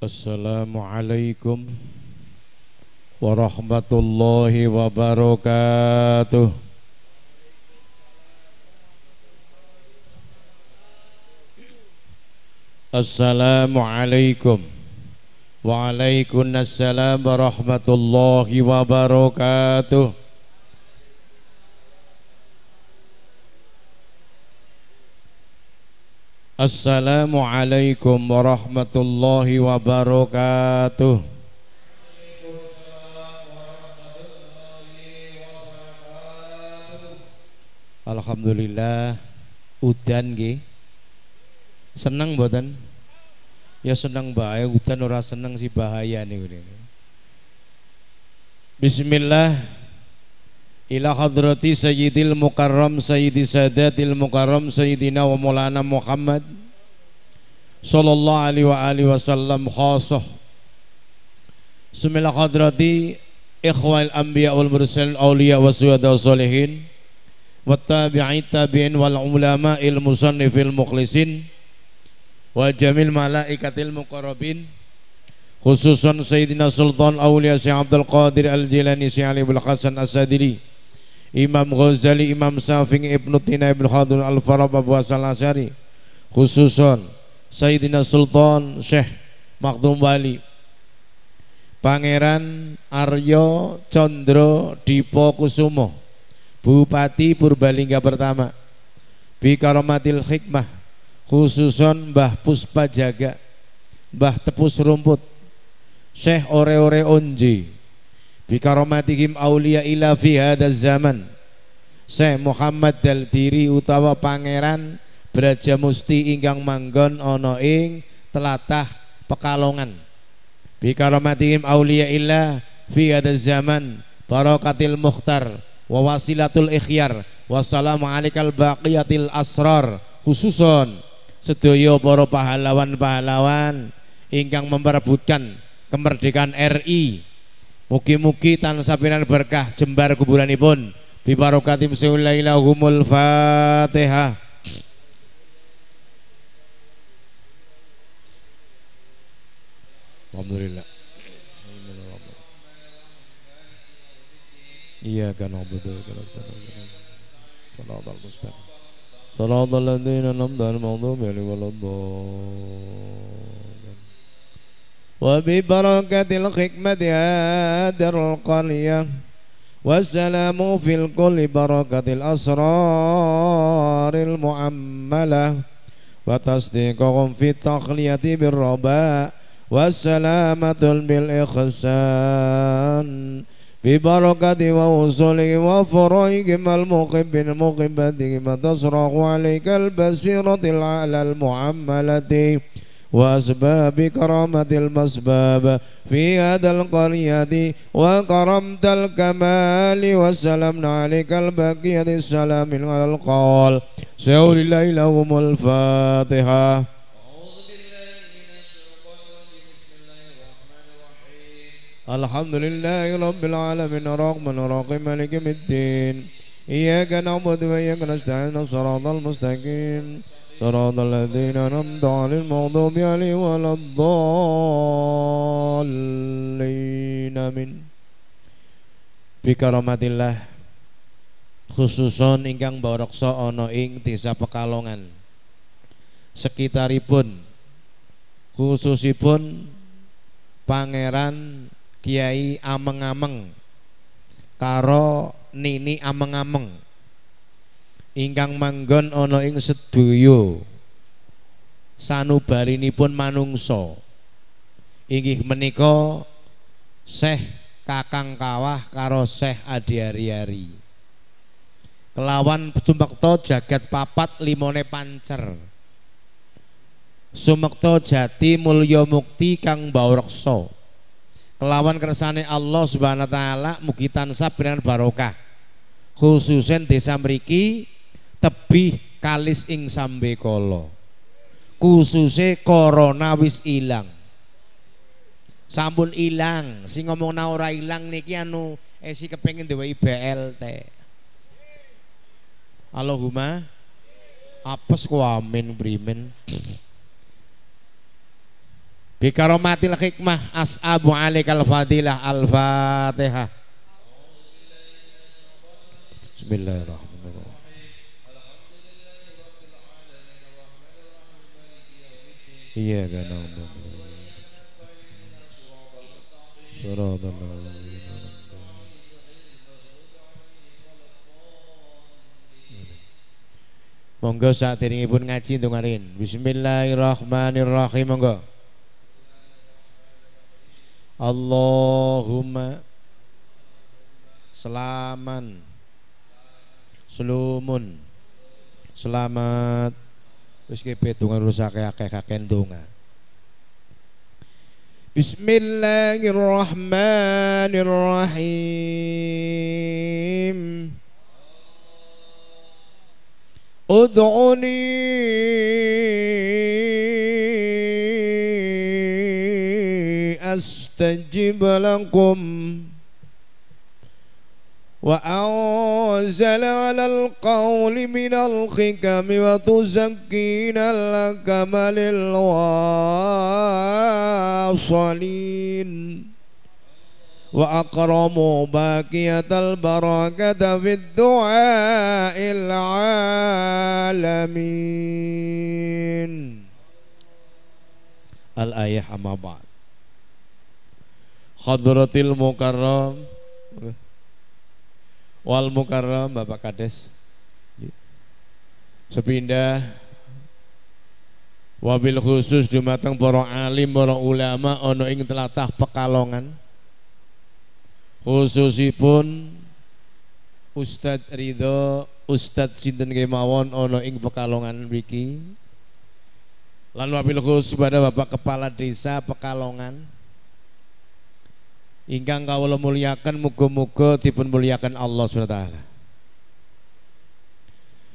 Assalamualaikum warahmatullahi wabarakatuh. Assalamualaikum Waalaikumsalam warahmatullahi wabarakatuh Assalamualaikum warahmatullahi wabarakatuh. Alhamdulillah udan nggih. Seneng buatan. Ya seneng bae udan ora seneng si bahaya nih Bismillah إلى حضرة سيد المكرم سيد سادات المكرم سيدنا ومولانا محمد صلى الله عليه وآله وسلم خاصة سمي إلى حضرة إخوة الأنبياء والمرسل الأولياء والسيادة والصالحين والتابعين التابعين والعلماء المصنف المخلصين وجميع الملائكة المقربين خصوصا سيدنا سلطان أولياء سي عبد القادر الجيلاني سي علي بن الحسن السادلي Imam Ghazali, Imam Syafi'i, Ibnu Tina, Ibnu Khadun Al-Farab, Abu Hasan Asyari, khususon Sayyidina Sultan Syekh Makhdum Bali, Pangeran Aryo Condro Dipo Kusumo, Bupati Purbalingga pertama, Bikaromatil Hikmah, khususon Mbah Puspa Jaga, Mbah Tepus Rumput, Syekh Ore-Ore Onji, bikaramatihim aulia ila fi hadzal zaman Syekh Muhammad Daldiri utawa pangeran Braja Musti ingkang manggon ana ing telatah Pekalongan bikaramatihim aulia ila fi hadzal zaman barakatil mukhtar wa wasilatul ikhyar wassalamu alaikal baqiyatil asrar khususon sedaya para pahlawan-pahlawan ingkang memperebutkan kemerdekaan RI Mugi-mugi tansah pinan berkah jembar kuburanipun. Bi barokati humul Fatihah. Alhamdulillah. Iya kan Alhamdulillah. Salat al-Mustafa. Salat al-Ladina namdan al-Mahdubi al-Waladhan. وببركة الحكمة هادر القرية والسلام في الكل بركة الأسرار المعملة وتصديقهم في التخلية بالرباء والسلامة بالإخسان ببركة ووصله وفرعهم المقب المقبتهم تصرخ عليك البصيرة العالى المعملة وأسباب كرامة المسباب في هذا القرية وكرمت الكمال وسلمنا عليك البقية السلام على القول سيول الله لهم الفاتحة الحمد لله رب العالمين الرحمن الرحيم مالك الدين إياك نعبد وإياك نستعين الصراط المستقيم صراط الذين أنعمت على المغضوب عليهم ولا الضالين من Bikaramatillah khususon ingkang baroksa ana ing desa Pekalongan sekitaripun khususipun Pangeran Kiai Ameng-ameng karo Nini Ameng-ameng ingkang manggon ana ing sedaya sanubarinipun manungsa inggih menika Syekh Kakang Kawah karo Syekh Adi Ari-Ari kelawan tumekta jagat papat limone pancer sumekta jati mulya mukti kang baureksa kelawan kersane Allah Subhanahu wa taala mugi tansah barokah khususen desa mriki tebih kalis ing sambe kolo khususnya corona wis ilang sampun ilang si ngomong naura ilang niki anu esi eh, kepengin duwe BLT guma apes ku amin primen Bikaromatil hikmah as'abu alikal fadilah al-fatihah Bismillahirrahmanirrahim إياك نعبد صراط Monggo saat pun ngaji dengarin Bismillahirrahmanirrahim Monggo Allahumma selamat, Selumun Selamat Wis kabeh donga rusak akeh-akeh donga. Bismillahirrahmanirrahim. Ud'uni astajib lakum. وأنزل على القول من الخكم وتزكينا لك من الواصلين وأقرموا باكية البركة في الدعاء العالمين الآية أما بعد حضرة المكرم Wal Mukarram Bapak Kades sepindah wabil khusus dumateng para alim para ulama Ono ing telatah Pekalongan khususipun Ustadz Ridho Ustadz Sinten Kemawon Ono ing Pekalongan mriki lan wabil khusus pada Bapak Kepala Desa Pekalongan ingkang kawula muliakan muga-muga dipun muliakan Allah swt.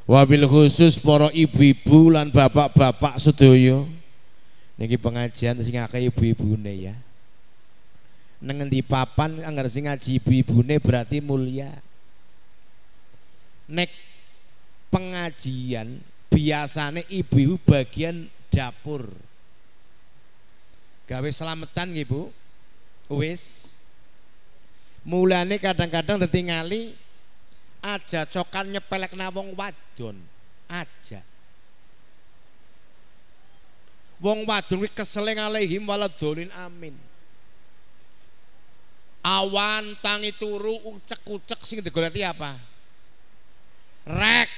Wabil khusus poro ibu-ibu lan bapak-bapak sedoyo niki pengajian sing akeh ibu-ibune ya. Nang di papan anggar sing ngaji ibu-ibune berarti mulia. Nek pengajian biasanya ibu-ibu bagian dapur gawe selamatan ibu wis mulane kadang-kadang tertingali aja cokan pelek nawong wadon aja wong wadon kuwi keseling alaihim waladolin amin awan tangi turu ucek-ucek sing digoleti apa rek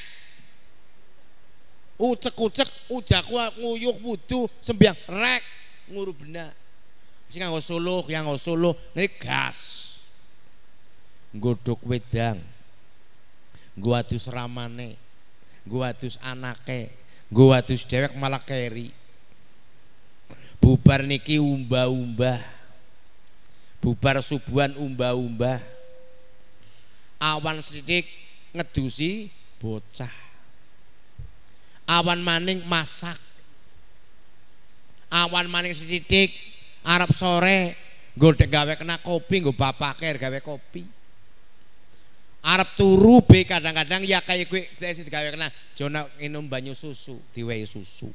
ucek-ucek ujaku nguyuh wudu sembiang rek ngurubna sing nganggo yang nganggo suluh gas godok wedang guatus ramane guatus anake guatus cewek dhewek malah keri bubar niki umba umbah bubar subuhan umba umbah awan sithik ngedusi bocah awan maning masak awan maning sithik arab sore golek gawe kena kopi bapak bapake gawe kopi Arab turu be kadang-kadang ya kayak kue saya sih digawe kena jona minum banyu susu diwehi susu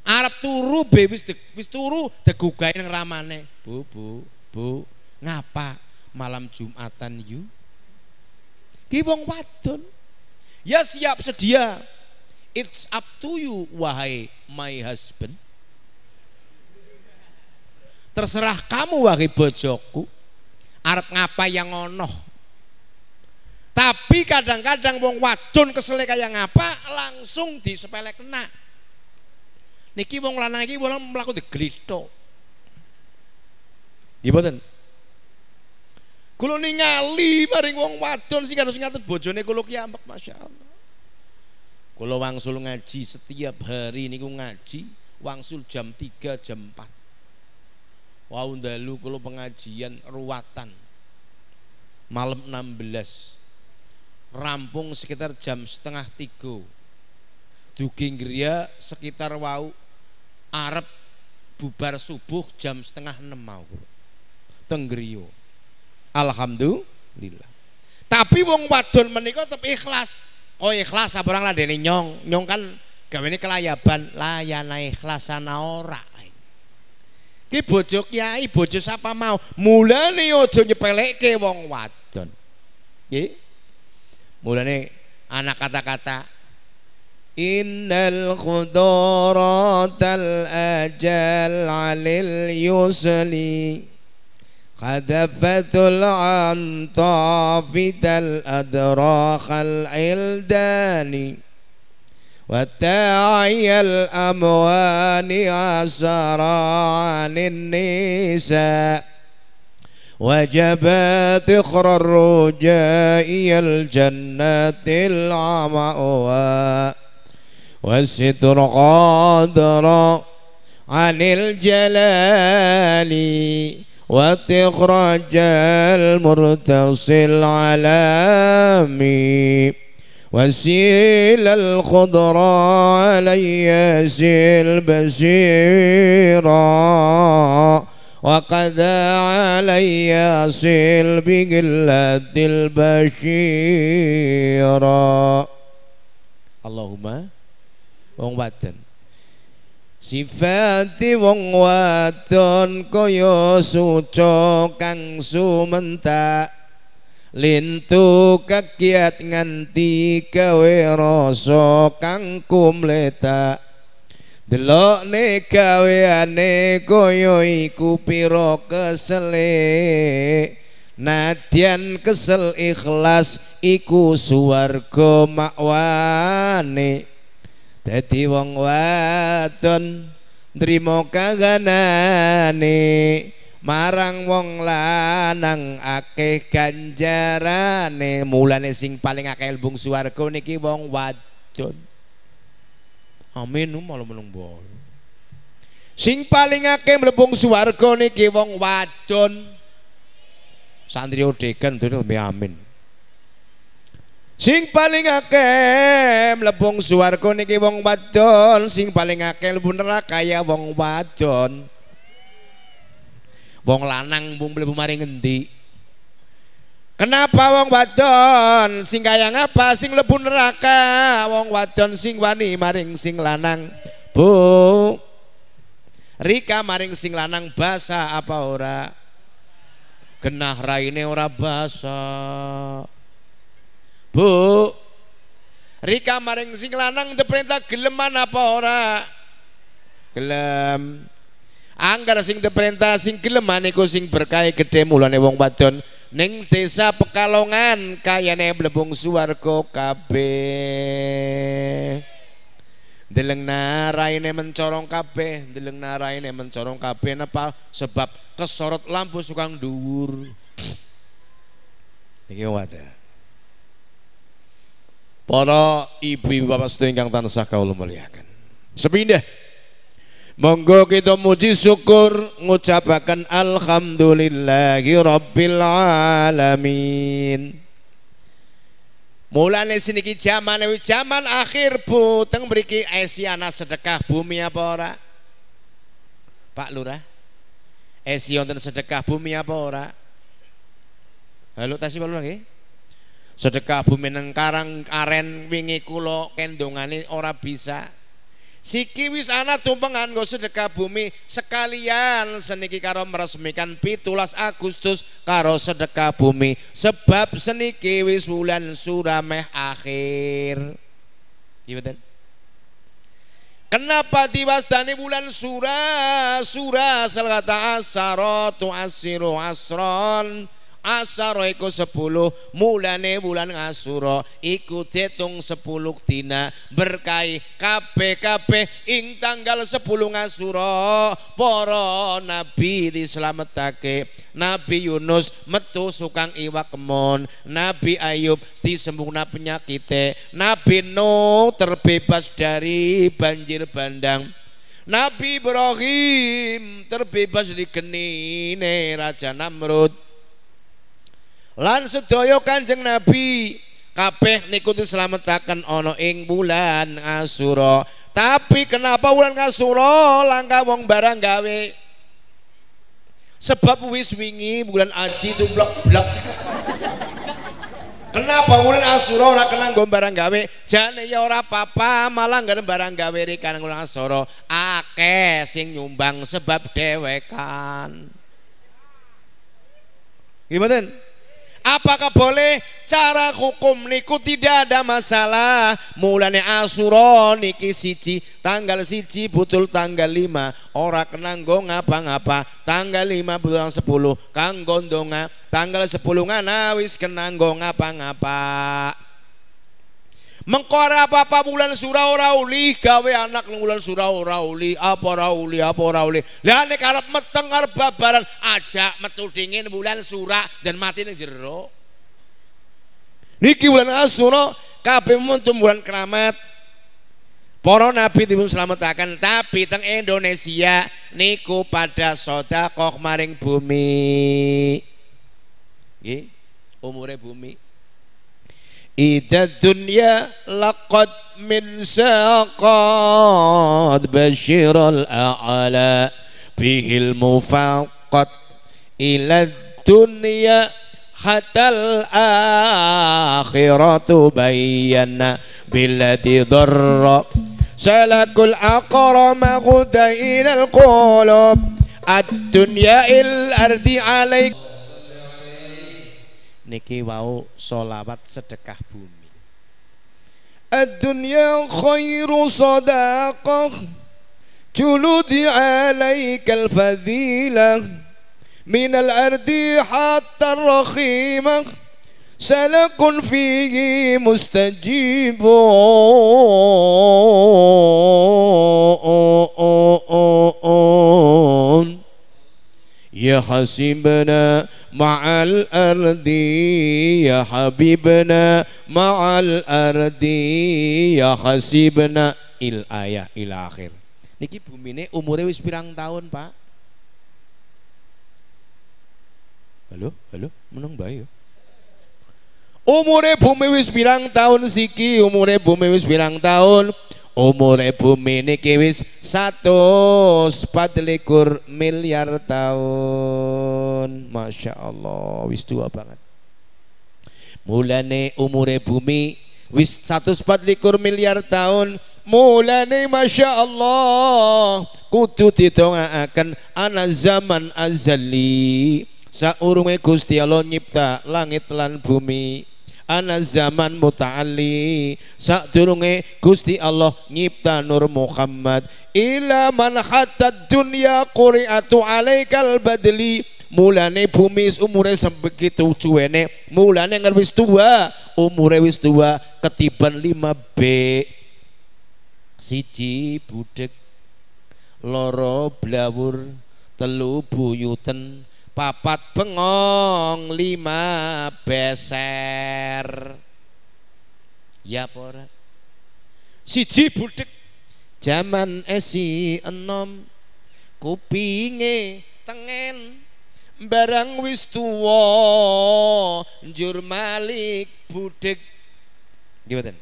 Arab turu be wis de, wis turu degugae yang ramane bu bu bu ngapa malam Jumatan yu Kibong wadon ya siap sedia it's up to you wahai my husband terserah kamu wahai bojoku arep ngapa yang ngono tapi kadang-kadang wong wadon kesele kaya ngapa langsung disepelek kena niki wong lanang iki wong mlaku diglithuk nggih boten kula ningali maring wong wadon sing harus ngaten bojone kula ki Masya masyaallah kula wangsul ngaji setiap hari niku ngaji wangsul jam 3 jam 4 wau dalu kula pengajian ruwatan malam 16 rampung sekitar jam setengah tiga dugi ngria sekitar wau arep bubar subuh jam setengah enam mau tenggerio. alhamdulillah tapi wong wadon menika tetep ikhlas oh ikhlas apa orang ladeni nyong nyong kan gawe ini kelayaban layana ikhlasana orang. ora Ki bojo kiai, bojo sapa mau. Mulane aja nyepeleke wong wadon. Nggih. Mulane anak kata-kata Innal al ajal alil yusli al antafital adrakhal ildani والتاعي الأموان عن النساء وجبت اخر الرجاء الجنة العماء والستر قادرا عن الجلال وتخرج المرتصل ميم وسيل الخضرا علي سيل بشيرا وقد علي سيل بقلة البشيرا اللهم وان باتن sifati wong wadon kaya suco kang sumentak lintu kegiat nganti gawe rasa kang kumleta Delokne ne gaweane kaya iku piro kesele nadyan kesel ikhlas iku suwarga makwane dadi wong wadon trimo kaganane marang wong lanang akeh ganjarane mulane sing paling akeh bung swarga niki wong wadon amin um, malah mulung sing paling akeh mlebu swarga niki wong wadon santri odegan dene amin sing paling akeh mlebu swarga niki wong wadon sing paling akeh mlebu neraka ya wong wadon Wong lanang mung mlebu mari ngendi? Kenapa wong wadon sing kaya ngapa sing lebu neraka? Wong wadon sing wani maring sing lanang. Bu. Rika maring sing lanang basa apa ora? Genah raine ora basa. Bu. Rika maring sing lanang diperintah geleman apa ora? Gelem. Angger sing diperintah sing gelem niku sing berkahe gedhe mulane wong wadon ning desa Pekalongan kayane mlebung swarga kabeh. Deleng naraine mencorong kabeh, deleng naraine mencorong kabeh napa sebab kesorot lampu sukang dhuwur. Niki wadah. Para ibu-ibu bapak sedaya ingkang tansah kawula muliakan. Sepindah Monggo kita muji syukur mengucapkan alhamdulillahi rabbil alamin. Mulane siniki jaman jaman akhir Bu, teng mriki esiana eh, sedekah bumi apa ora? Pak Lurah. Esi eh, wonten sedekah bumi apa ora? Halo tasi Pak Lurah Sedekah bumi nengkarang Karang Aren wingi kula kendongane ora bisa Siki wis ana tumpengan gosu sedekah bumi sekalian seniki karo meresmikan pitulas Agustus karo sedekah bumi sebab seniki wis wulan surameh akhir. gimana? Kenapa diwastani bulan surah surah selgata asaro tu asiru asron asaro iku sepuluh mulane bulan asuro, iku ditung sepuluh dina berkai kape kabeh ing tanggal sepuluh asuro, poro nabi dislametake Nabi Yunus metu sukang iwak kemon Nabi Ayub disembungna penyakite Nabi Nuh terbebas dari banjir bandang Nabi Ibrahim terbebas di kenine Raja Namrud Lan sedaya Kanjeng Nabi kabeh niku selamatakan ono ing bulan asuro. Tapi kenapa bulan asuro langka wong barang gawe? Sebab wis wingi bulan Aji blok blek Kenapa bulan asuro ora kena nggo barang gawe? Jane ya ora apa-apa, malah ada barang gawe rekan bulan asuro. Akeh sing nyumbang sebab dewekan. Gimana? Apakah boleh? Cara hukum niku tidak ada masalah. Mulane asuro niki siji, tanggal siji butul tanggal lima. Ora kenanggo ngapa-ngapa. Tanggal lima bulan sepuluh kang gondonga. Tanggal sepuluh nganawis kenanggo ngapa-ngapa. Mengkora apa bulan surau rauli gawe anak bulan surau rauli apa rauli apa rauli. lihat nek arep meteng babaran ajak metu dingin bulan surak dan mati ning jero. Niki bulan asuro, kabeh muntum bulan keramat. Poron nabi dipun slametaken tapi teng Indonesia niku pada soda kok maring bumi. Nggih, umure bumi. إذا الدنيا لقد من ساقات بشر الأعلى فيه المفقد إلى الدنيا حتى الآخرة بينا بالذي ضر سلك الأقرم غدا إلى القلوب الدنيا الأرض عليك niki wau solawat sedekah bumi ad-dunya khairu sadaqah juludi alaikal fadhilah minal ardi hatta rahimah سلك فيه مستجيب يحسبنا مع الأرض يا حبيبنا مع الأرض يا حسيبنا il ayah il akhir niki bumi ini umurnya wis pirang tahun pak halo halo menang ya Umurnya bumi wis pirang tahun siki umurnya bumi wis pirang tahun umur bumi kewis satu spadlikur miliar tahun Masya Allah wis tua banget mulane umure bumi wis satu spadlikur miliar tahun mulane Masya Allah kudu akan anak zaman azali saurungi Gusti Allah nyipta langit lan bumi ana zaman muta'alli sadurunge Gusti Allah nyipta Nur Muhammad ila man hatta dunya quri'atu alaikal badli mulane bumi umure sebegitu cuene mulane ngan wis tuwa umure wis tua ketiban lima b siji budek loro blawur telu buyuten papat bengong lima beser ya pora siji budek jaman esi enom kupinge tengen barang wis tuwa njur malik budek gimana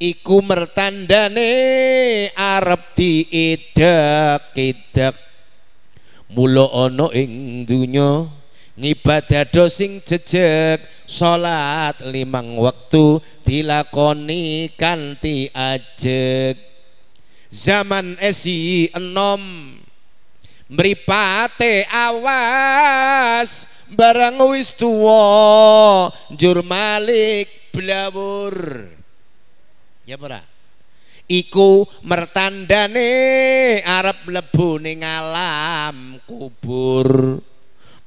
iku mertandane arep diidek idek mulo ono ing dunyo ngibadah dosing jejek salat limang waktu dilakoni kanti ajek zaman esi enom meripate awas barang wis tuwa jur malik blawur ya ora iku mertandane arep mlebu ning alam kubur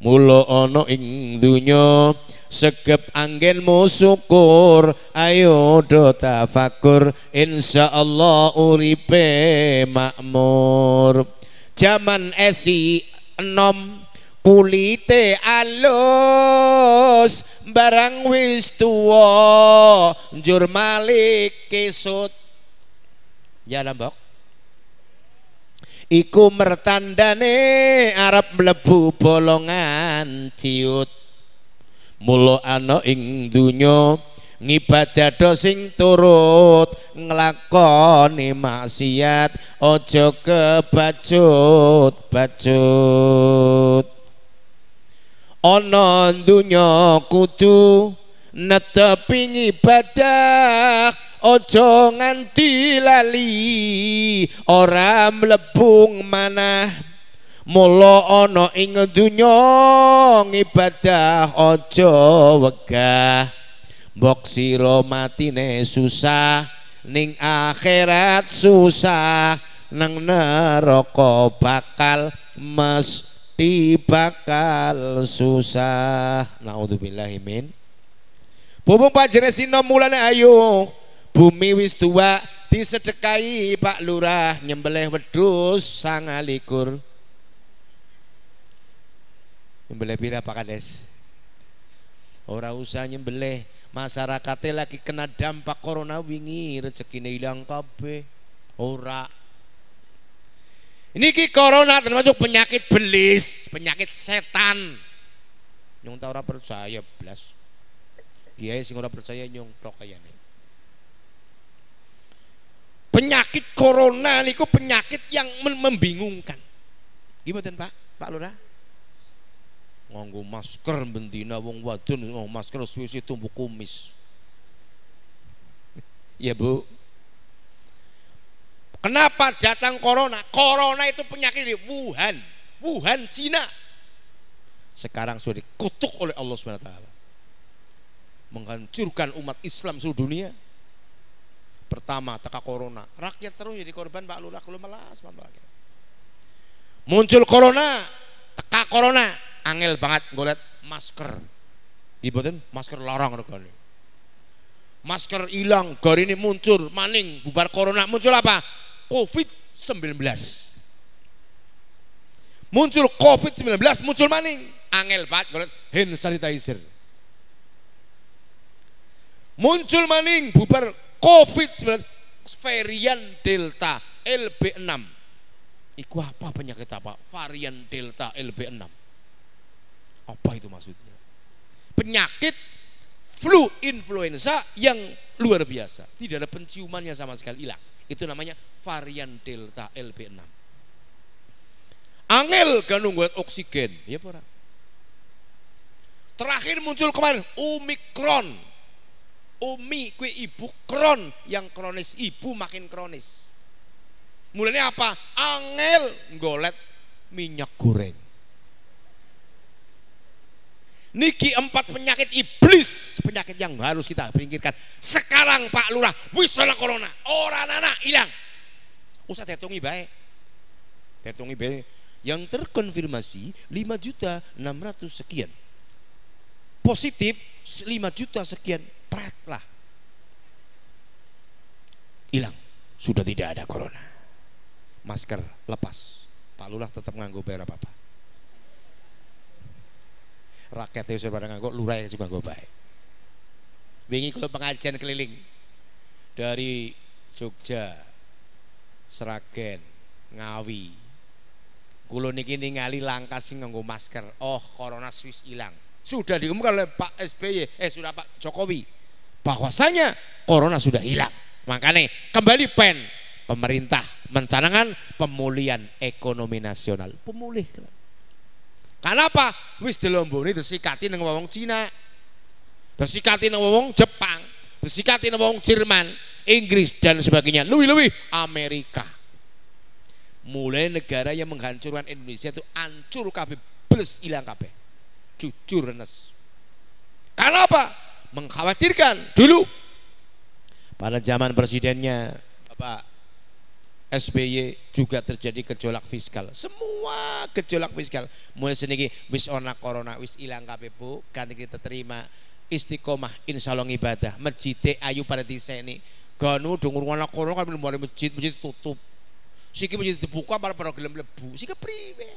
mulo ana ing donya segep anggenmu syukur ayo do tafakur insyaallah uripe makmur jaman esi enom kulite alus barang wis tuwa njur malik kesut Ya mbok. Iku mertandane Arab mlebu bolongan ciut. mulu ana ing donya ngibadado sing turut nglakoni maksiat ojo kebacut-bacut. Ana kutu kudu netepi ibadah ojo nganti lali ora mlebung manah mula ana ing donya ibadah ojo wegah mbok sira matine susah ning akhirat susah nang neraka bakal mesti bakal susah naudzubillahi min Bubung Pak Jenesino mulane ayo Bumi wis tua disedekai Pak Lurah nyembelih sang alikur Nyembelih pira Pak Kades? Ora usah nyembelih, masyarakatnya lagi kena dampak corona wingi, rezekine hilang kabeh. Ora ini ki corona termasuk penyakit belis, penyakit setan. Nyung tau ora percaya blas. Dia sing ora percaya nyung tok kayane. Penyakit corona niku penyakit yang membingungkan. Gimana Pak? Pak lura Nganggo masker bendina wong wadon oh, masker suwi tumbuh kumis. ya Bu. Kenapa datang corona? Corona itu penyakit di Wuhan, Wuhan Cina. Sekarang sudah dikutuk oleh Allah SWT Menghancurkan umat Islam seluruh dunia pertama teka corona rakyat terus jadi korban Pak Lurah kalau malas melas muncul corona teka corona angel banget liat masker dibuatin iya, masker larang regane masker hilang gari ini muncul maning bubar corona muncul apa covid 19 muncul covid 19 muncul maning angel banget liat hand sanitizer muncul maning bubar COVID-19 varian Delta LB6 Iku apa penyakit apa? Varian Delta LB6 Apa itu maksudnya? Penyakit flu influenza yang luar biasa Tidak ada penciumannya sama sekali hilang Itu namanya varian Delta LB6 Angel buat oksigen Ya para Terakhir muncul kemarin Omikron umi kue ibu kron yang kronis ibu makin kronis mulanya apa angel golet minyak goreng Niki empat penyakit iblis, penyakit yang harus kita pinggirkan. Sekarang Pak Lurah, wis corona, orang anak hilang. Usah tetungi baik. Tetungi baik. Yang terkonfirmasi 5 juta 600 sekian. Positif 5 juta sekian prat lah hilang sudah tidak ada corona masker lepas Pak Lurah tetap nganggo bayar apa apa rakyatnya sudah pada nganggo lurah yang juga nganggo baik bingi kalau pengajian keliling dari Jogja Seragen Ngawi Kulo niki ningali langkah sing nganggo masker. Oh, corona Swiss hilang. Sudah diumumkan oleh Pak SBY, eh sudah Pak Jokowi bahwasanya corona sudah hilang. Makanya kembali pen pemerintah mencanangkan pemulihan ekonomi nasional. Pemulih. Karena apa? Wis dilomboni disikati nang wong Cina. Disikati nang wong Jepang, disikati nang wong Jerman, Inggris dan sebagainya. Luwi-luwi Amerika. Mulai negara yang menghancurkan Indonesia itu hancur kabeh, plus hilang kabeh. Jujur nes. Karena apa? mengkhawatirkan dulu pada zaman presidennya Bapak SBY juga terjadi gejolak fiskal. Semua gejolak fiskal. Mulai sendiri wis ona corona wis ilang kabeh Bu, ganti kita terima istiqomah insya Allah ibadah. Masjid ayu pada diseni. Ganu dungur ana corona kan mulai masjid masjid tutup. Siki masjid dibuka malah para gelem lebu. Siki kepriwe?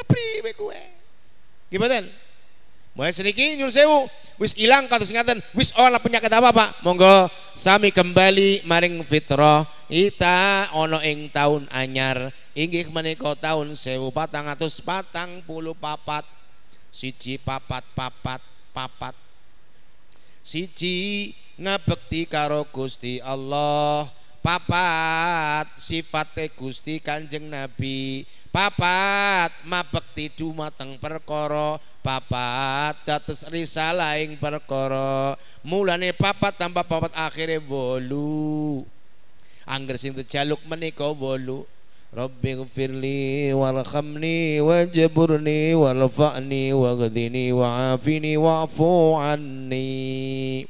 Kepriwe kowe? Gimana? Mulai sedikit nyuruh sewu, wis ilang kados ngaten, wis ora oh, penyakit apa Pak? Monggo sami kembali maring fitroh ita ono ing tahun anyar tahun inggih patang puluh papat siji papat papat papat siji ngabekti karo Gusti Allah papat sifate Gusti Kanjeng Nabi papat mabekti dumateng perkara papat dados risalah ing perkara mulane papat tambah papat akhire bolu. angger sing tejaluk menika bolu. Rabbi gfirli warhamni wajburni warfa'ni waghzini wa'afini wa'fu anni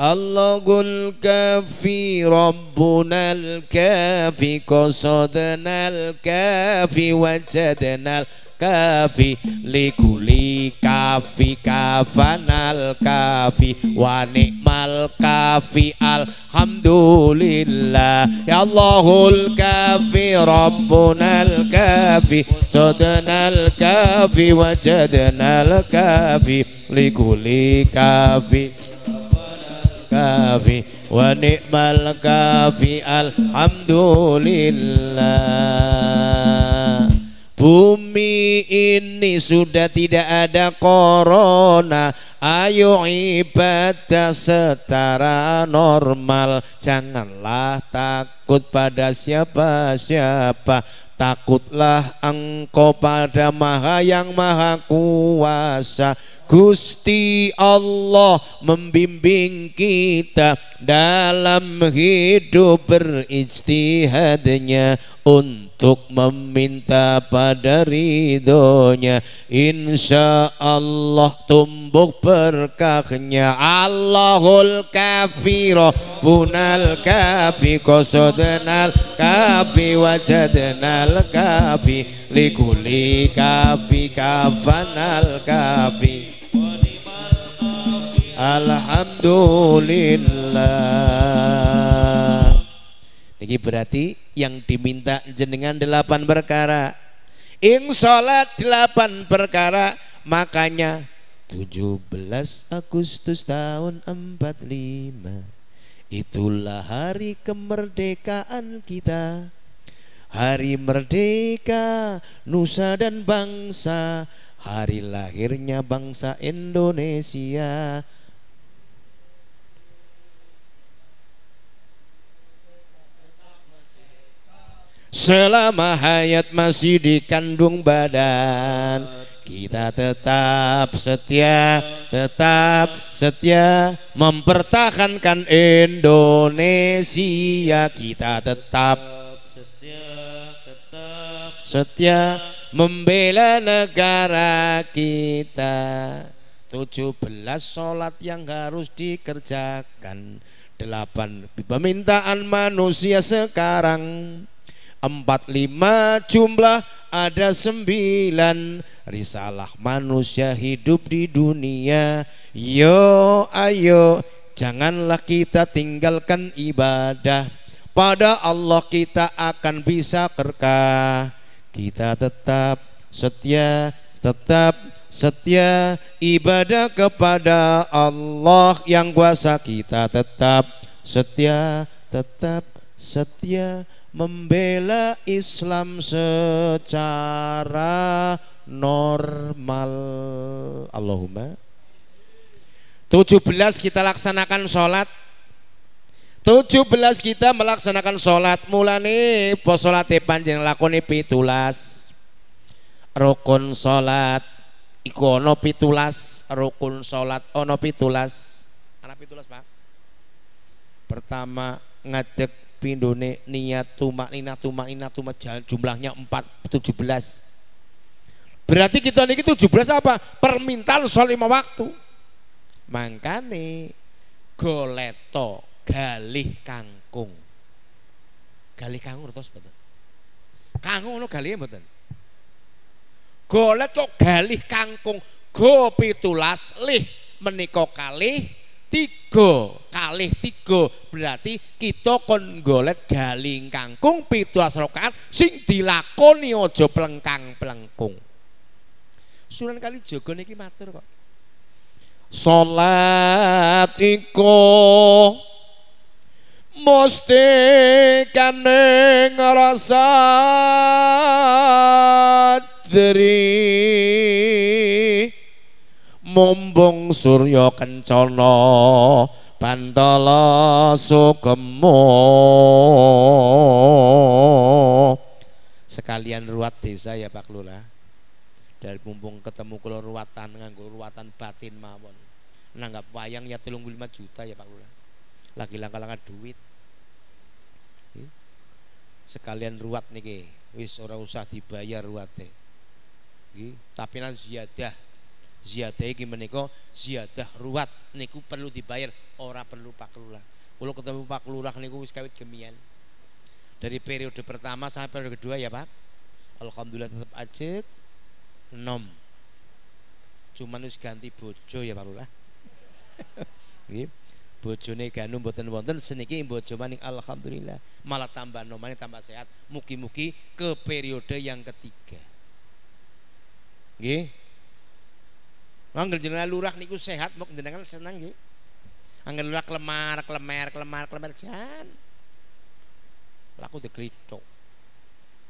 الله الكافي ربنا الكافي قصدنا الكافي وجدنا الكافي لكل كافي كافنا الكافي ونعم الكافي الحمد لله يا الله الكافي ربنا الكافي صدنا الكافي وجدنا الكافي لكل كافي kafi wa ni'mal kafi alhamdulillah Bumi ini sudah tidak ada corona Ayo ibadah secara normal Janganlah takut pada siapa-siapa Takutlah engkau pada maha yang maha kuasa Gusti Allah membimbing kita dalam hidup berijtihadnya untuk meminta pada ridhonya insya Allah tumbuh berkahnya Allahul kafiro punal kafi kosodenal kafi wajadenal kafi likuli kafi kafanal kafi Alhamdulillah Ini berarti yang diminta jenengan delapan perkara Ing sholat delapan perkara Makanya 17 Agustus tahun 45 Itulah hari kemerdekaan kita Hari merdeka nusa dan bangsa Hari lahirnya bangsa Indonesia Selama hayat masih dikandung badan Kita tetap setia, tetap setia Mempertahankan Indonesia Kita tetap setia, tetap setia Membela negara kita 17 sholat yang harus dikerjakan 8 permintaan manusia sekarang 45 jumlah ada sembilan Risalah manusia hidup di dunia Yo ayo Janganlah kita tinggalkan ibadah Pada Allah kita akan bisa berkah Kita tetap setia Tetap setia ibadah kepada Allah yang kuasa kita tetap setia tetap setia membela Islam secara normal. Allahumma. 17 kita laksanakan sholat 17 kita melaksanakan sholat mulane pos sholat e panjang lakoni pitulas rukun sholat iku ono pitulas rukun sholat ono pitulas anak pitulas pak pertama ngadek Nabi Indone niat tumak nina tumak nina tumak jumlahnya 417 berarti kita tujuh 17 apa permintaan soal lima waktu Mangkane, goleto galih kangkung galih kangkung terus betul kangkung lo galih ya, betul goleto galih kangkung go pitulas lih menikok kalih tiga kalih tiga berarti kita kon golek galing kangkung pitulas rokat sing dilakoni ojo pelengkang pelengkung sunan kali jogo niki matur kok sholat iku mesti kene ngerasa diri mumbung Suryo Kencono bantala sugemo sekalian ruat desa ya Pak Lula. dari mumpung ketemu kalau ruwatan nganggo ruwatan batin mawon nanggap wayang ya lima juta ya Pak Lula. lagi langkah-langkah duit sekalian ruat nih wis ora usah dibayar ruwate tapi nanti ziyadah Ziyadah iki menika ziyadah ruwat niku perlu dibayar ora perlu Pak Lurah. Kalau ketemu Pak Lurah niku wis kawit gemian. Dari periode pertama sampai periode kedua ya Pak. Alhamdulillah tetap ajek nom. Cuman wis ganti bojo ya Pak Lurah. Nggih. bojone Ganu mboten wonten seniki bojo maning alhamdulillah malah tambah nomane tambah sehat mugi-mugi ke periode yang ketiga nggih Angger jenengan lurah niku sehat mau jenengan senang nggih. Angger ah, lurah klemar klemer kelemar, kelemar jan. Laku deglicok.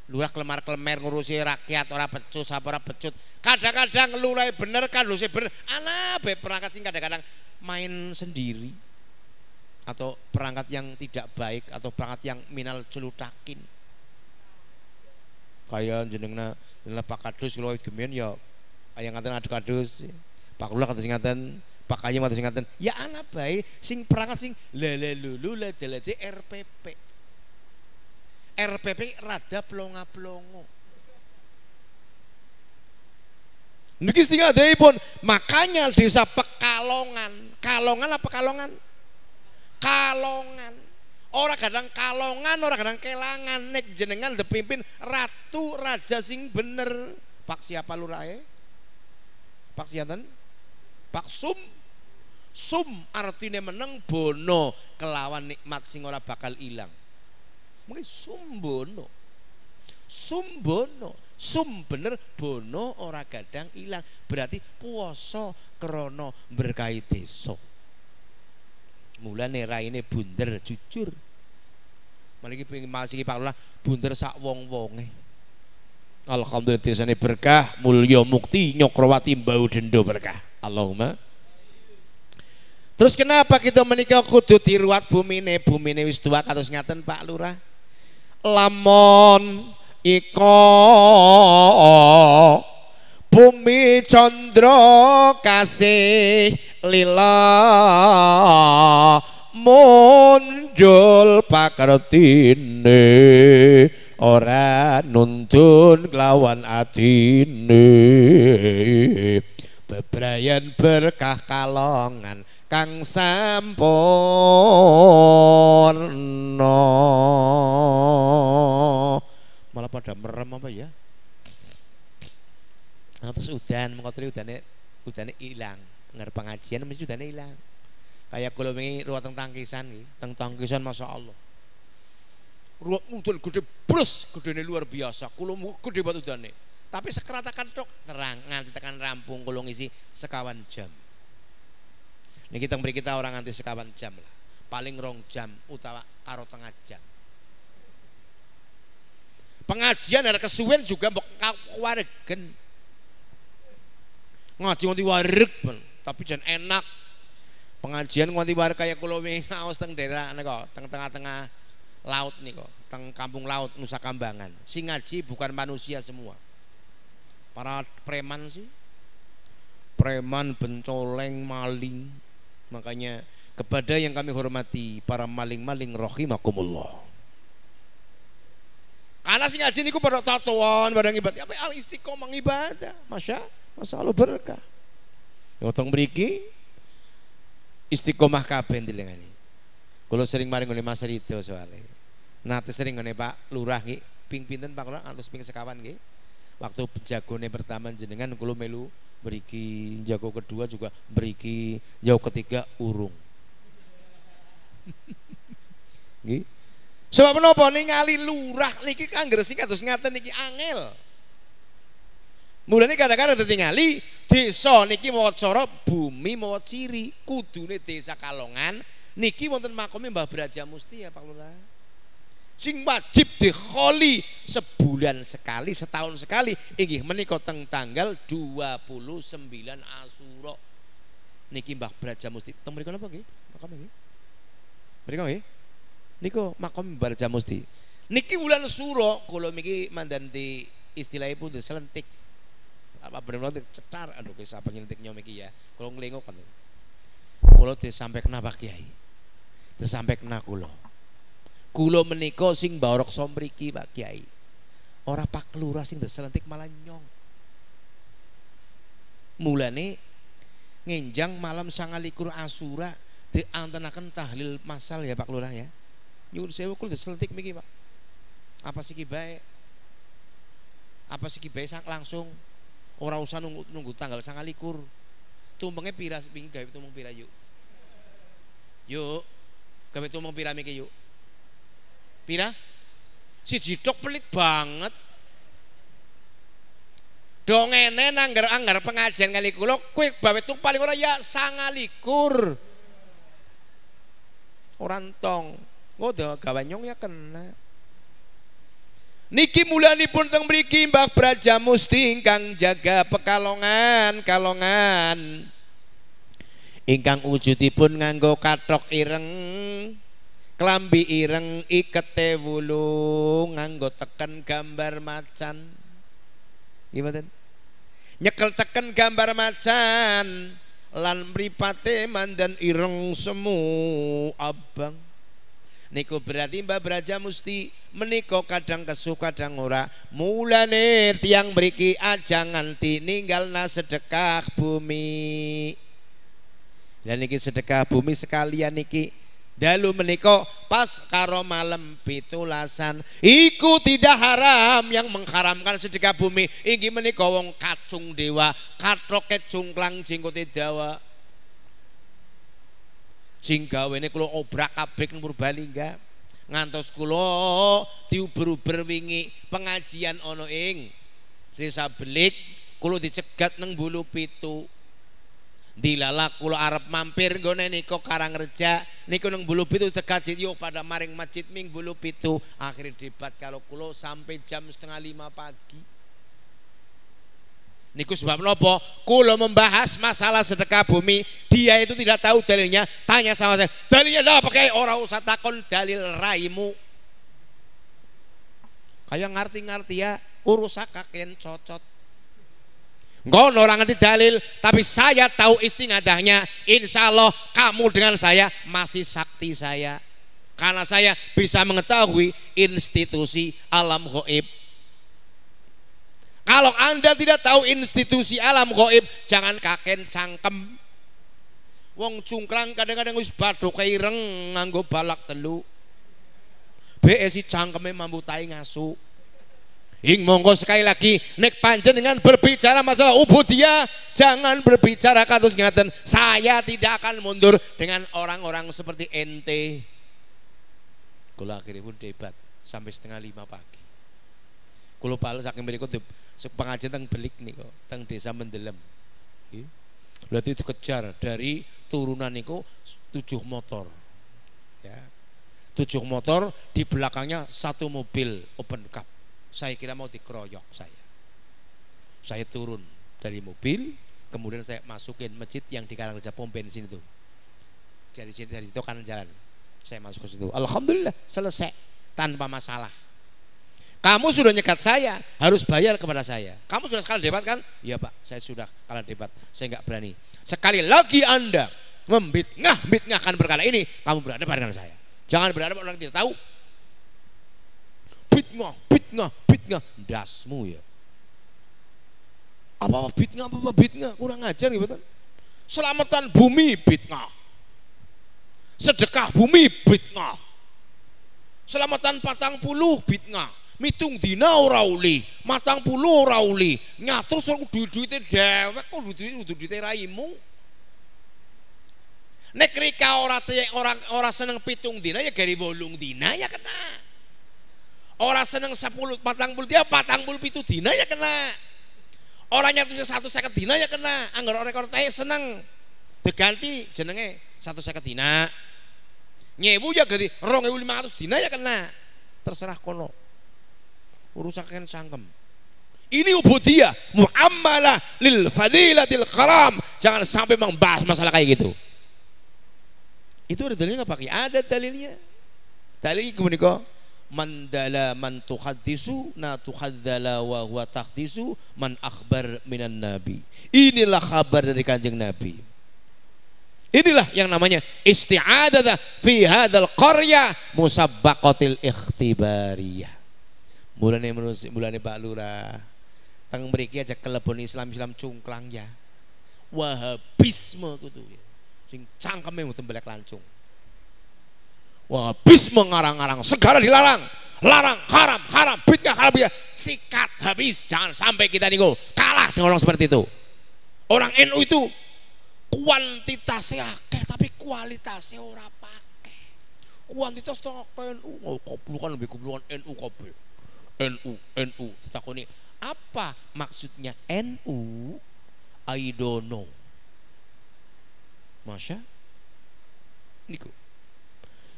Lurah klemar klemer ngurusi rakyat ora pecut apa ora pecut. Kadang-kadang lurah bener kan kaduse bener. Ana be perangkat sing kadang-kadang main sendiri atau perangkat yang tidak baik atau perangkat yang minal celutakin kaya jenengna jenengna Pak Kadus kula gemian ya yang ngaten aduk kadus Pak kata singkatan, Pak Kayem kata singkatan. Ya anak baik, sing perangkat sing lele lulu lele RPP. RPP rada pelonga pelongo. Niki setengah dari pun makanya desa Pekalongan, Kalongan apa Kalongan? Kalongan. Orang kadang kalongan, orang kadang kelangan. Nek jenengan dipimpin ratu raja sing bener. Pak siapa lurae? Pak sianten? Pak sum sum artinya menang bono kelawan nikmat sing ora bakal ilang. Mungkin sum bono. Sum bono. Sum bener bono ora gadang ilang. Berarti puasa krono berkait desa. Mulane raine bunder jujur. Maliki pengen masih pakola bunder sak wong-wonge. Alhamdulillah desane berkah, mulya mukti nyokrawati bau dendo berkah. Allahumma Terus kenapa kita menikah kudu diruat bumi ini wis tua katus ngaten Pak Lurah Lamon iko bumi condro kasih lila muncul pakertine orang nuntun lawan atine bebrayan berkah kalongan kang sampono malah pada merem apa ya nah, terus udan mengkotri udane udane hilang ngar pengajian mesti udane hilang kayak kalau mengi ruang tentang tangkisan nih tentang tangkisan masya Allah ruang udan gede plus gede luar biasa kalau gede batu udane tapi sekeratakan tok terang nganti tekan rampung kalau isi sekawan jam. Ini kita beri kita orang nganti sekawan jam lah. Paling rong jam utawa karo tengah jam. Pengajian ada kesuwen juga mbok keluargen. Ngaji nganti pun tapi jangan enak. Pengajian nganti warik kayak kalau ngaos teng daerah kok, teng tengah-tengah laut nih kok, teng kampung laut Nusa Kambangan. si ngaji bukan manusia semua para preman sih preman bencoleng maling makanya kepada yang kami hormati para maling-maling rahimakumullah karena sing ngaji niku pada tatuan pada ibadah apa al istiqomah ibadah masya masya Allah berkah ngotong ya, beriki istiqomah kabeh dilengani kalau sering maring oleh Mas itu soalnya nanti sering oleh Pak Lurah nih, ping pinten Pak Lurah antus ping sekawan gitu waktu jagone pertama jenengan kulo melu beriki jago kedua juga beriki jago ketiga urung nggih sebab nih ningali lurah niki kanger sih, kados ngaten niki angel Mulane kadang-kadang di desa niki mau corop bumi mau ciri nih desa Kalongan niki wonten makome Mbah Braja Musti ya Pak Lurah sing wajib dikholi sebulan sekali setahun sekali Ingih menikah teng tanggal 29 asuro. niki Mbah Braja Musti teng mriku napa nggih makam nggih mriku nggih niku makam Braja Musti niki bulan Suro kalau miki mandan di ibu di selentik apa benar benar cetar aduh kisah penyelitiknya miki ya kalau ngelingok kan kalau disampaikan apa kiai disampaikan kula Kulo meniko sing barokso sombriki Pak Kiai. Ora Pak Lurah sing deselentik malah nyong. Mulane nginjang malam sangalikur asura Diantenakan tahlil masal ya Pak Lurah ya. nyur sewa kul deselentik miki Pak. Apa sih bae? Apa siki bae langsung Orang usah nunggu, nunggu tanggal sangalikur. Tumpengnya pira wingi gawe tumpeng pira yuk. Yuk, gawe tumpeng pira miki yuk. Pira? Si Jidok pelit banget. Dongene nangger anggar pengajian kali kulok, kuwi bawe tuh paling ora ya sangalikur. Orang tong, Ngono gawanyong ya kena. Niki mulani pun teng beriki mbak Braja Musti ingkang jaga pekalongan, kalongan. Ingkang wujudipun nganggo katok ireng. Klambi ireng ikete wulu nganggo teken gambar macan. Gimana? Nyekel teken gambar macan lan mripate mandan ireng semu abang. Niku berarti Mbak Braja mesti meniko kadang kesu kadang ora. Mulane tiang beriki aja nganti na sedekah bumi. Dan niki sedekah bumi sekalian niki Dalu menikah, pas karo malam pitulasan iku tidak haram yang mengharamkan sedekah bumi inggih menika wong kacung dewa katoke cungklang jengkote dawa sing gawene kulo obrak-abrik Purbalingga ngantos kulo diuber-uber wingi pengajian ono ing risa Belik kula dicegat neng bulu pitu dilala kula arep mampir nggone karang Karangreja niku nang bulu pitu tekat yo pada maring masjid ming bulu pitu akhir debat kalau kulo sampai jam setengah lima pagi niku sebab nopo kulo membahas masalah sedekah bumi dia itu tidak tahu dalilnya tanya sama saya dalilnya apa pakai orang usah takon dalil raimu kayak ngerti-ngerti ya urusak kakek cocot Gono orang ngerti dalil, tapi saya tahu istinadahnya. Insya Allah kamu dengan saya masih sakti saya. Karena saya bisa mengetahui institusi alam goib. Kalau Anda tidak tahu institusi alam goib, jangan kaken cangkem. Wong cungkrang kadang-kadang wis badok kaireng nganggo balak telu. Besi cangkeme mambu tai ngasuk. Ing monggo sekali lagi nek panjenengan berbicara masalah ubudiyah jangan berbicara kados ngaten saya tidak akan mundur dengan orang-orang seperti ente. Kula akhirnya pun debat sampai setengah lima pagi. Kula balik saking berikut, pengajian teng belik niku teng desa Mendelem. Berarti kejar dari turunan niku tujuh motor. Ya. Tujuh motor di belakangnya satu mobil open cup saya kira mau dikeroyok saya. Saya turun dari mobil, kemudian saya masukin masjid yang di Karangreja pom bensin itu. Dari sini dari situ kanan jalan. Saya masuk ke situ. Alhamdulillah selesai tanpa masalah. Kamu sudah nyekat saya, harus bayar kepada saya. Kamu sudah sekali debat kan? Iya pak, saya sudah kalah debat. Saya nggak berani. Sekali lagi Anda membitnah akan perkara ini, kamu berada dengan saya. Jangan berada orang tidak tahu. Bitnah, bit bid'ah. Dasmu ya. Apa-apa bid'ah, apa-apa bid'ah. Kurang ajar gitu kan. Selamatan bumi bid'ah. Sedekah bumi bid'ah. Selamatan patang puluh bid'ah. Mitung dina ora uli, matang puluh ora uli. Nyatur suruh duit-duitnya dewek kok duit-duitnya raimu. Nek rika ora orang orang seneng pitung dina ya gari bolung dina ya kena. Orang seneng 10 patang bulu dia patang bulu itu dina ya kena. Orangnya tuh satu seket dina ya kena. Anggar orang rekor teh seneng. Diganti jenenge satu seket dina. Nyewu ya ganti rong ewu lima ratus dina ya kena. Terserah kono. Urusakan sangkem. Ini ubudiyah muamalah lil fadilatil karam. Jangan sampai membahas masalah kayak gitu. Itu ada dalilnya nggak pakai? Ada dalilnya. Dalilnya kemudian Mandala dala man tuhadisu na tuhadala wa huwa man akbar minan nabi inilah kabar dari kanjeng nabi inilah yang namanya isti'adata fi hadzal qarya musabbaqatil ikhtibariyah mulane menurut mulane Pak Lurah teng mriki aja kelebon Islam-Islam cungklang ya wahabisme kudu sing cangkeme tembelek lancung Wah, Habis mengarang-arang, segala dilarang. Larang, haram, haram, bid'ah, haram, bid'ah. Sikat habis, jangan sampai kita nih, kalah dengan orang seperti itu. Orang NU itu kuantitasnya akeh tapi kualitasnya orang pakai. Kuantitas tengok NU, oh, kan lebih kebutuhan NU kopi. NU, NU, takoni apa maksudnya NU? I don't know. Masya? Niku.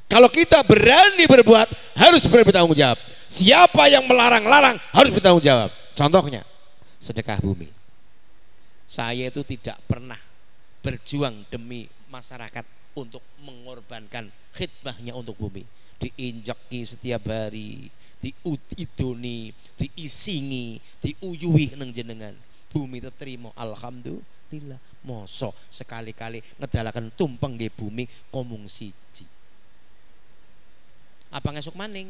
Kalau kita berani berbuat harus bertanggung jawab. Siapa yang melarang-larang harus bertanggung jawab. Contohnya sedekah bumi. Saya itu tidak pernah berjuang demi masyarakat untuk mengorbankan khidmahnya untuk bumi. Diinjeki setiap hari, diuduni, diisingi, diuyuhi neng jenengan. Bumi terima alhamdulillah. Mosok sekali-kali ngedalakan tumpeng di bumi komung siji apa ngesuk maning?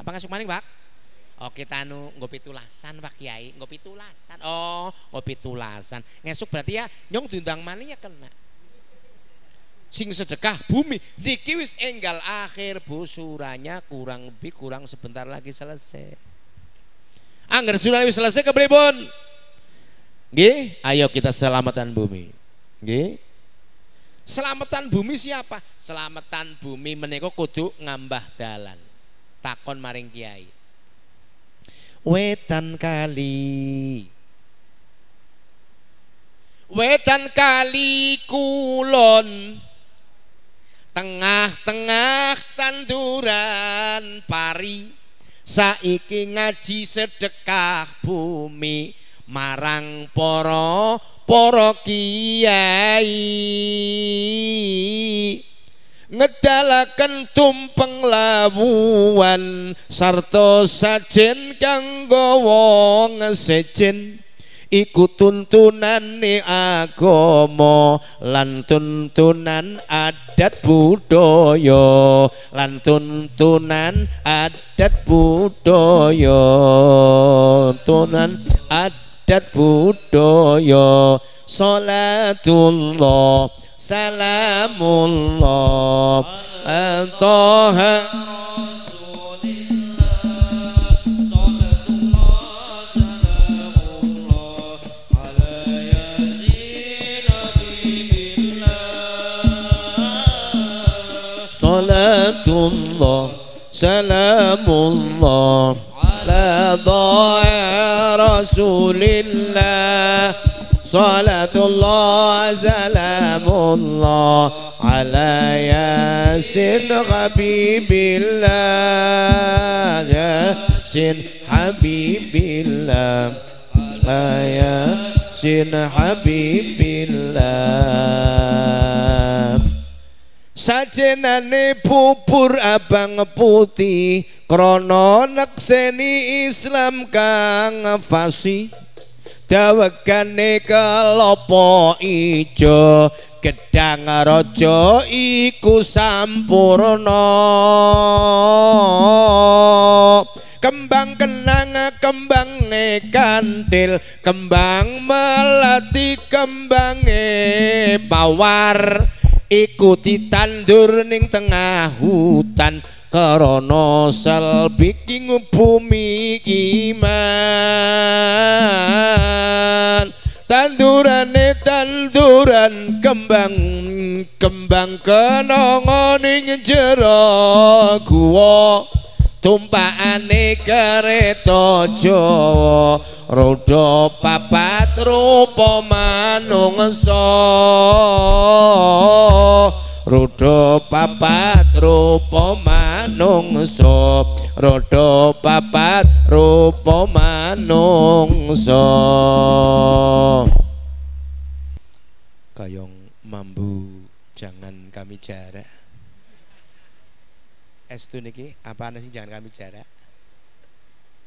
Apa ngesuk maning, Pak? oh kita tanu ngopi tulasan Pak Kiai, ngopi tulasan Oh, ngopi tulasan Ngesuk berarti ya nyong diundang maning ya kena. Sing sedekah bumi niki wis enggal akhir busuranya kurang lebih kurang sebentar lagi selesai. Angger sudah selesai kepripun? Nggih, ayo kita selamatan bumi. Nggih. Selamatan bumi siapa? Selamatan bumi menika kudu ngambah dalan. Takon maring kiai. Wetan kali. Wetan kali kulon Tengah-tengah tanduran pari Saiki ngaji sedekah bumi Marang poro para kiai ngedalaken tumpeng lawuan sarta sajen kang gawa ngesejen iku tuntunane agama lan tuntunan adat budaya lan tuntunan adat budaya tuntunan adat trách vũ trụ yo salatullah salamullah toha صلاة الله سلام الله لا ضائع رسول الله صلاة الله سلام الله على ياسين حبيب الله ياسين حبيب الله على ياسين حبيب الله سجنان بوبور أبان بوتي krono nekseni islam kang fasi dawegane kelopo ijo gedang rojo iku sampurno kembang kenang kembang e kantil kembang melati kembang e pawar iku ditandur ning tengah hutan karono salbi king bumi iman tandurane tanduran kembang kembang kenongoni jero gua tumpakane kereta jawa roda papat rupa manungsa roda papat rupa Manungso, rodo papat rupa manungso kayong mambu jangan kami jarak Es estu niki apa sih jangan kami jarak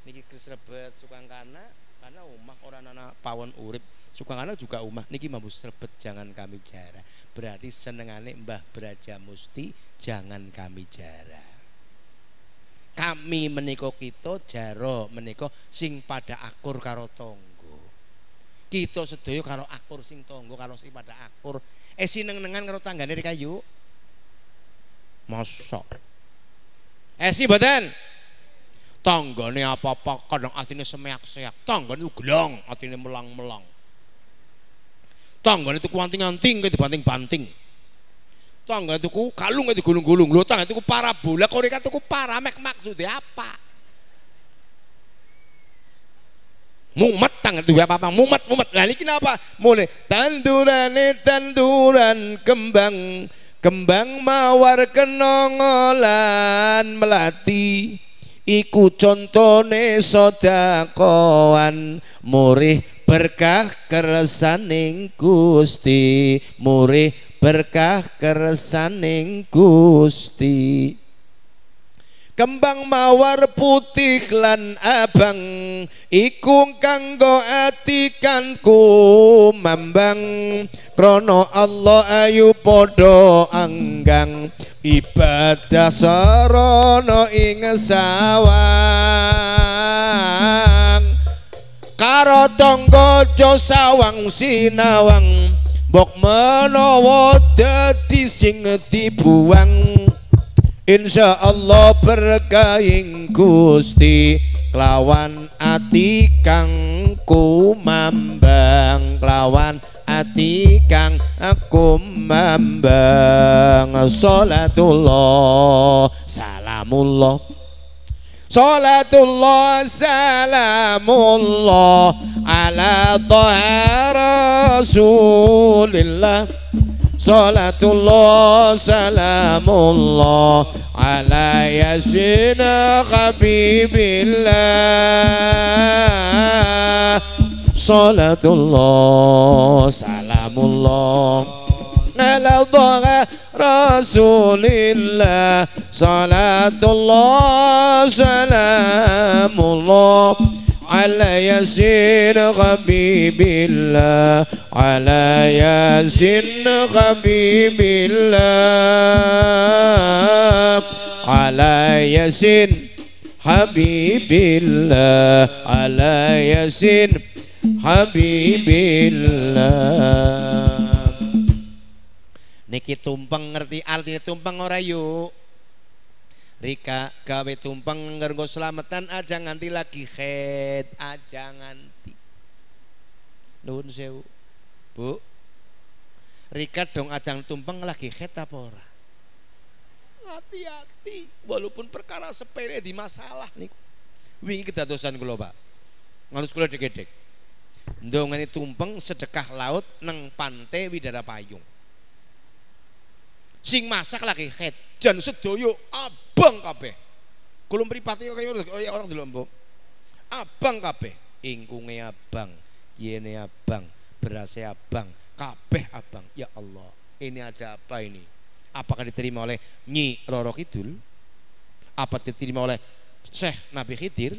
niki kesrebet suka karena karena umah orang anak pawon urip suka karena juga umah niki mambu serbet jangan kami jarak berarti senengane mbah beraja musti jangan kami jarak kami meniko kita jaro meniko sing pada akur karo tangga. Kita setuju karo akur sing tangga karo sing pada akur. Eh sineng-nengan karo dari kayu. Mosok. Eh si mboten. nih apa-apa kadang atine semeak-seak, nih ugelong, atine melang-melang. nih itu kuanting anting ke -banting tangga ku kalung itu digulung-gulung lo tangga parabula. parabola koreka tuku paramek maksudnya apa mumet tangan itu ya, apa apa mumet mumet nah ini kenapa mulai tanduran tanduran kembang kembang mawar kenongolan melati iku contone sodakoan murih berkah keresaning gusti murih berkah kersaning gusti kembang mawar putih lan abang iku kanggo atikanku mambang krono Allah ayu podo anggang ibadah serono ing sawang karo tonggo sawang sinawang Bok menawa dadi sing dibuang Insya Allah berkahing gusti Kelawan ati kang kumambang Kelawan ati kang kumambang Salatullah Salamullah Salatullah salamullah ala taha rasulillah Salatullah salamullah ala yasina habibillah Salatullah salamullah ala taha رسول الله صلاة الله سلام الله على ياسين حبيب الله على ياسين حبيب الله على ياسين حبيب الله على ياسين حبيب الله Niki tumpeng ngerti artinya tumpeng ora yuk. Rika gawe tumpeng ngergo selamatan aja nganti lagi head aja nganti. Nuhun sewu. Bu. Rika dong ajang tumpeng lagi head apa ora? Hati-hati walaupun perkara sepele di masalah niku. Wingi kedadosan kula, Pak. Ngalus kula dikedek Ndongane tumpeng sedekah laut neng pantai Widara Payung Sing masak lagi head dan sedoyo abang kape, Kulo pripati kaya oh, iya, orang di lombok Abang kape, ingkungnya abang, yene abang, berasnya abang, kape abang. Ya Allah, ini ada apa ini? Apakah diterima oleh Nyi Roro Kidul? Apa diterima oleh Syekh Nabi Khidir?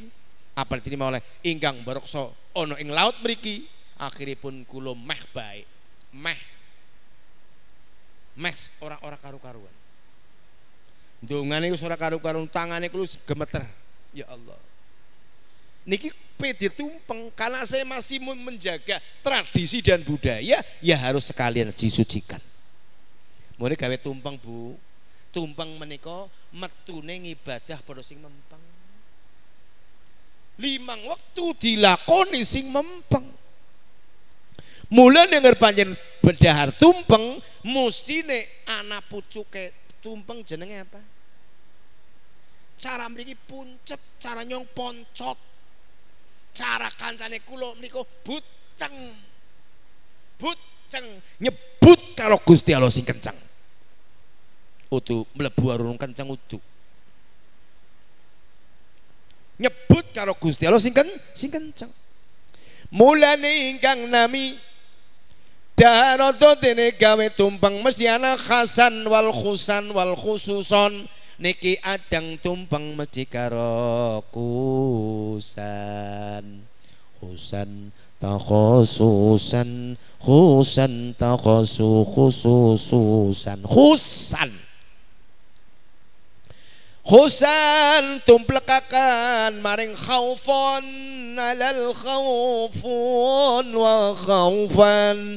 Apa diterima oleh Inggang Barokso ono ing laut beriki, Akhiripun kulo meh baik, meh mes orang-orang karu-karuan. Dongane iku ora karu-karuan, tangane kuwi gemeter. Ya Allah. Niki pedir tumpeng karena saya masih menjaga tradisi dan budaya ya harus sekalian disucikan. Mulai gawe tumpeng bu, tumpeng meniko metune ibadah pada sing mempeng. Limang waktu dilakoni sing mempeng. Mulai denger panjen bedahar tumpeng ne anak pucuke tumpeng jenenge apa? Cara mriki puncet, cara nyong poncot. Cara kancane kula mriku buceng. Buceng nyebut karo Gusti Allah sing kenceng. utuh mlebu arung kenceng utuh Nyebut karo Gusti Allah sing kenceng. Mulane ingkang nami Danoto dene gawe tumpeng mesyana khasan wal khusan wal khususan, niki adang tumpeng meji karo khusan ta khususan khusan ta khusu khususan khusan Khusan tumplekakan maring khaufon alal khaufun wa khaufan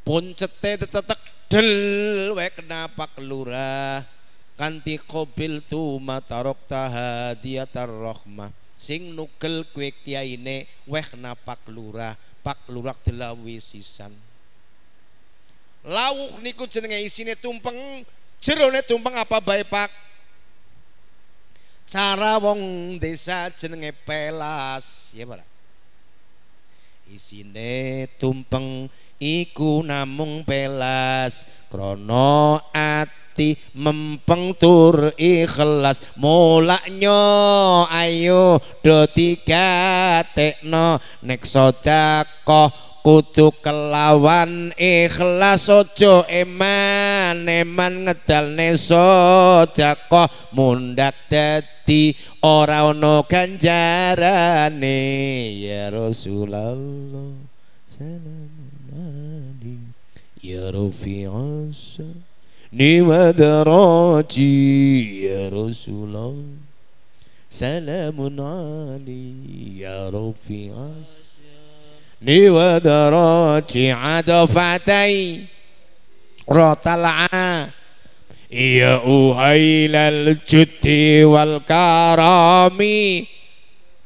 Poncete tetetek del we kenapa kelurah kanti kobil tu matarok tahadiatar rohmah sing nugel kue kiyaine weh kenapa kelurah pak lurak delawi sisan lauk niku jenenge isine tumpeng jerone tumpeng apa bae pak cara wong desa jenenge pelas ya pak isine tumpeng iku namung pelas krana ati Mempengtur ikhlas mulaknya ayo do tiga nek sedekah kudu kelawan ikhlas ojo eman eman ngedal neso dako mundak dadi ora ono ganjarane ya Rasulullah Salam. يا رفيع لمدراج نعم يا رسول الله سلام علي يا رفيع لمدراج نعم عدفتي رات العام يا أهيل الجد والكرم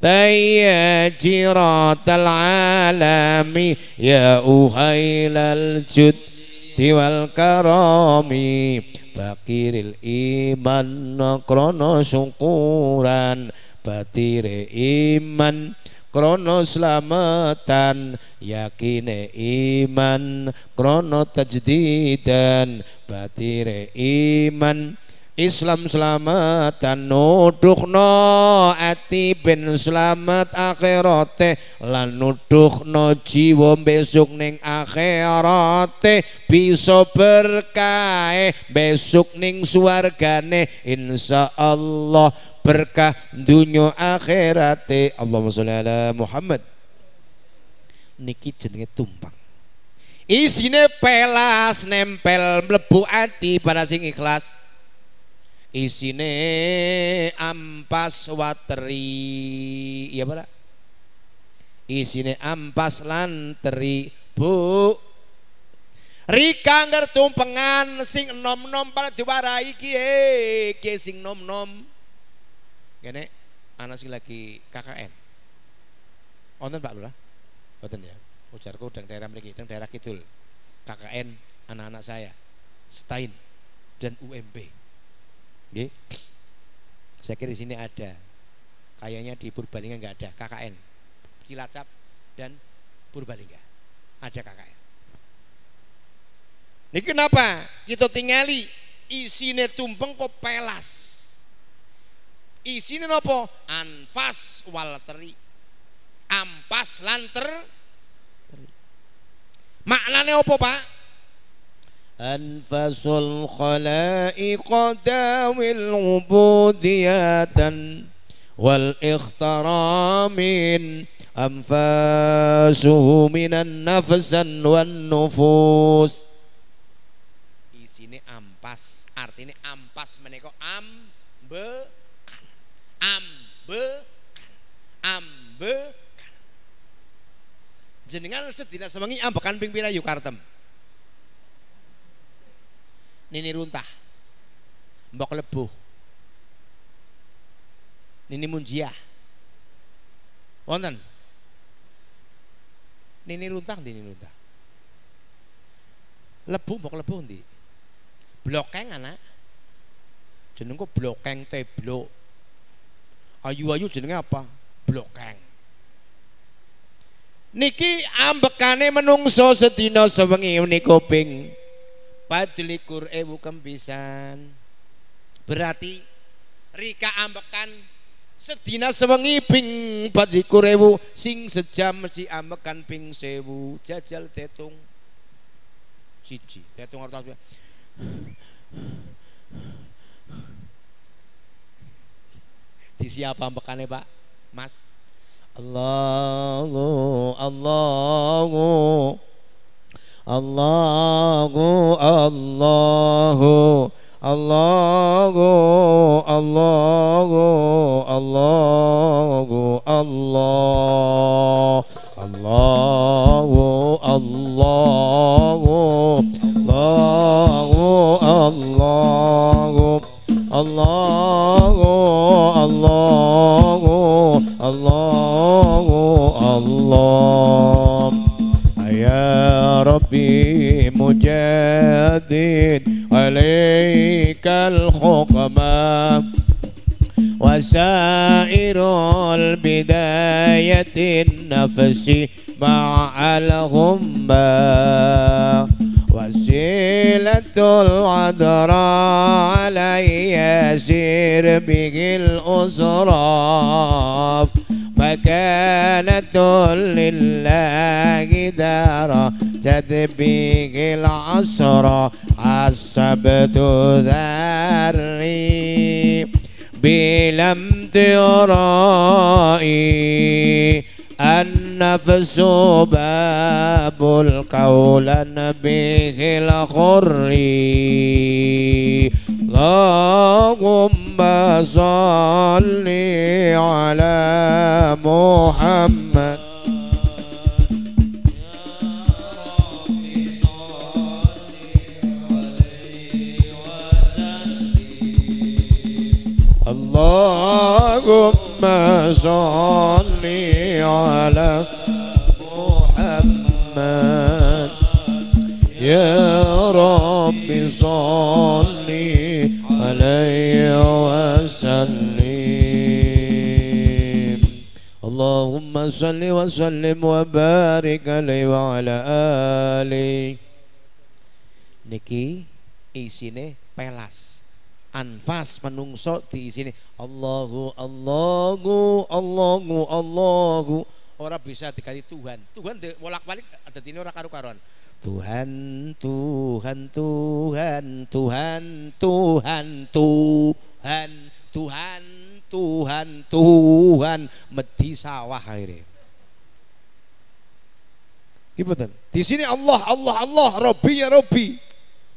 يا رات العالم يا أهيل الجد judi wal karami Bakiril iman krono syukuran Batire iman krono selamatan yakine iman krono tajdidan batire iman Islam selamat selamatan nuduhno ati ben selamat akhirate lan no jiwa besok ning akhirate bisa berkah besok ning insya insyaallah berkah dunia akhirate Allahumma sholli ala Muhammad niki jenenge tumpang isine pelas nempel mlebu ati para sing ikhlas isine ampas wateri iya pak isine ampas lan teri bu Rika ngertumpengan sing nom-nom pada diwarai kie kie sing nom-nom Gini anak sing lagi KKN Onten Pak Lurah Onten ya ujarku dan daerah mereka dan daerah Kidul KKN anak-anak saya Stein dan UMP. Gih. Saya kira di sini ada. Kayaknya di Purbalingga nggak ada KKN. Cilacap dan Purbalingga. Ada KKN. Ini kenapa? Kita tingali isine tumpeng kok pelas. Isine nopo? Anfas walteri Ampas lanter. Maknanya apa, Pak? أنفس الخلائق داوي العبوديات والإخترامين أنفاسه من النفس والنفوس ampas artinya ampas ambekan ambekan ambekan jenengan sedina semengi ambekan ping yukartem nini runtah mbok lebu, nini munjiah wonten nini runtah nini runtah lebu mbok lebu ndi blokeng anak jenengku blokeng teblok ayu-ayu jenenge apa blokeng niki ambekane menungso sedina sewengi unikoping. Padlikur ewu kempisan Berarti Rika ambekan Sedina sewengi ping Padlikur ewu Sing sejam mesti ambekan ping sewu Jajal tetung cici Tetung harus Di siapa ambekannya pak? Mas Allahu Allahu Allahu Allahu Allahu Allahu Allahu Allah Allahu Allahu Allahu Allahu Allahu Allahu Allahu, Allah ربي مجاهد عليك الحكمة وسائر البداية النفس مع الغمة وسيلة العذراء علي سير به الأسراف مكانة لله دارا تدبيق العصر عصبت ذري بلم ترائي النفس باب القول به الخري اللهم صل على محمد صلي على محمد يا رب صلي عليه وسلم اللهم صل وسلم وبارك عليه وعلى آله Niki isinya بلاس anfas menungso di sini Allahu Allahu Allahu Allahu orang bisa dikali Tuhan Tuhan bolak balik ada ini orang karu karuan Tuhan Tuhan Tuhan Tuhan Tuhan Tuhan Tuhan Tuhan Tuhan medi sawah akhirnya Ibu di sini Allah Allah Allah Robi ya Robi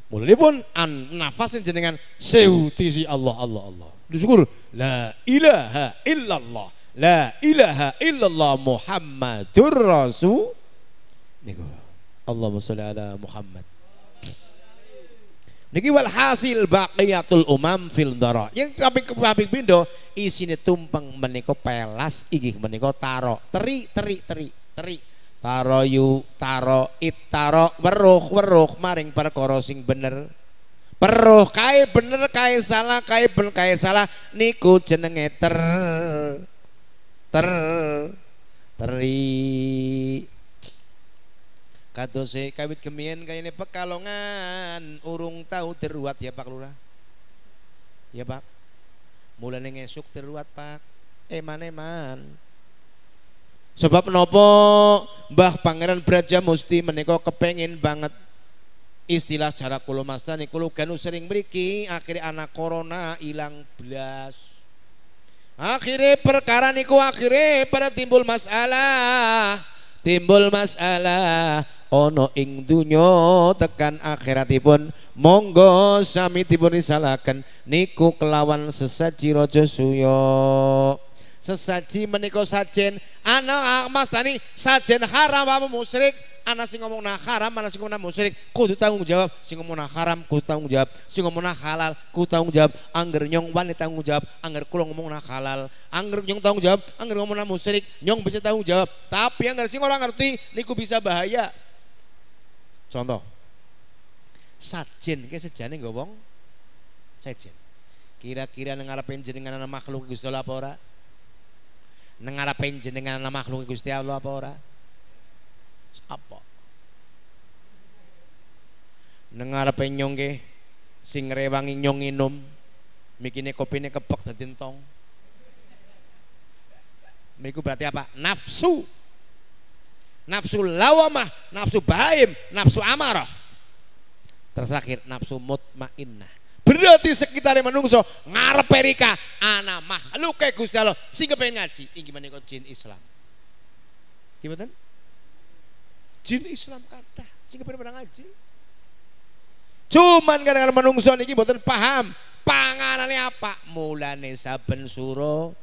pun an nafasnya jenengan seutisi si Allah Allah Allah. Disyukur la ilaha illallah. La ilaha illallah Muhammadur Rasul. Niku. Allahumma sholli ala Muhammad. Niki walhasil baqiyatul umam fil dara. Yang tapi kapi bindo isine tumpeng menika pelas inggih menika taro. Teri teri teri teri. Taroyu taro itaro weruh weruh maring perkara sing bener. Peruh kae bener kae salah kae ben kae salah niku jenenge ter ter teri kadose kawit kemien kayane pekalongan urung tau terluat ya Pak Lurah. Ya Pak. Mulane ngesuk deruat Pak. Eman-eman. Sebab nopo Mbah Pangeran Braja Musti meniko kepengin banget istilah cara kulo mastani kulo ganu sering beriki akhirnya anak corona hilang belas akhirnya perkara niku akhirnya pada timbul masalah timbul masalah ono ing dunyo tekan akhirat akhiratipun monggo sami tibun risalaken niku kelawan sesaji rojo suyo sesaji menika sajen ana ah, mas tani sajen haram apa musrik ana sing ngomong nah haram ana sing ngomong nah musrik kudu tanggung jawab sing ngomong nah haram kudu tanggung jawab sing ngomong nah halal kudu tanggung jawab angger nyong wani tanggung jawab angger kula ngomong nah halal angger nyong tanggung jawab angger ngomong nah musrik, nyong bisa tanggung jawab tapi angger sing orang ngerti niku bisa bahaya contoh sajen ke sejane nggo wong sajen kira-kira ngarepin jenengan makhluk Gusti Allah apa ora nengarapin jenengan nama makhluk Gusti Allah apa ora? Apa? Nengarapin nyong nggih sing rewangi nyong minum mikine kopine kepek dadi entong. berarti apa? Nafsu. Nafsu lawamah, nafsu bahaim, nafsu amarah. Terakhir nafsu mutmainah. Berarti sekitarnya menungso ngarep perika makhluk kayak Gusti Allah sing kepengin ngaji gimana kok jin Islam. Gimana? Jin Islam kata sing kepengin pernah ngaji. Cuman kadang-kadang menungso ini gimana paham panganannya apa. Mulane saben suro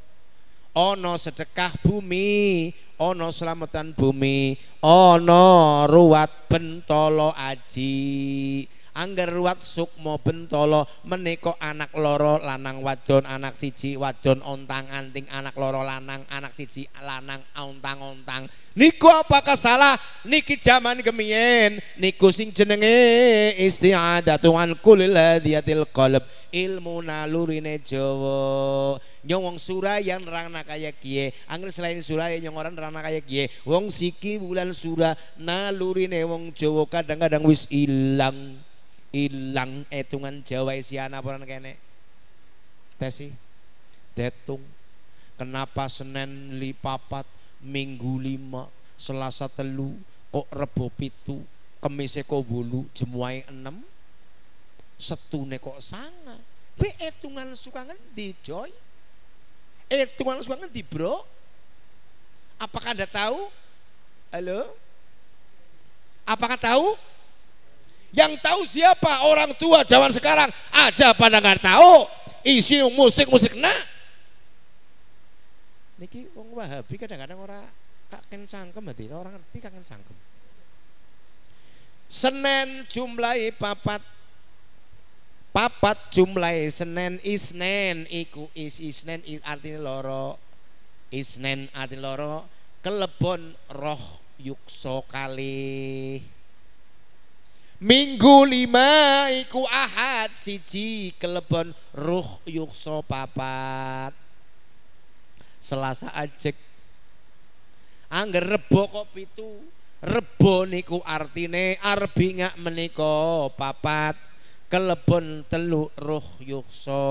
ono sedekah bumi, ono selamatan bumi, ono ruwat bentolo aji angger ruwat sukmo bentolo meniko anak loro lanang wadon anak siji wadon ontang anting anak loro lanang anak siji lanang ontang ontang niku apakah salah niki zaman gemien niku sing jenenge tuan kulilah dia qalb ilmu nalurine nejo Nyong wong Suraya nerang kaya kie Angger selain Suraya nyong orang nerang kaya kie Wong siki bulan Sura nalurine wong jowo kadang-kadang wis ilang ilang etungan Jawa isiana pun kene tesi detung kenapa Senin li Minggu lima Selasa telu kok Rebo pitu kemise kok bulu jemuai enam setune kok sanga be etungan suka ngendi joy etungan suka ngendi bro apakah anda tahu halo apakah tahu yang tahu siapa? Orang tua zaman sekarang aja pada nggak tahu isi musik-musik nah. Niki wong Wahabi kadang-kadang orang kangen sangkem, hati, orang ngerti kangen sangkem. Senin jumlahi papat papat jumlahi Senin Isnen iku is Isnen is, artinya loro Isnen artinya loro kelebon roh yukso kali Minggu lima iku ahad siji kelebon ruh yukso papat. Selasa ajek. Angger rebo kok itu Rebo niku artine ngak meniko papat kelebon telu ruh yukso.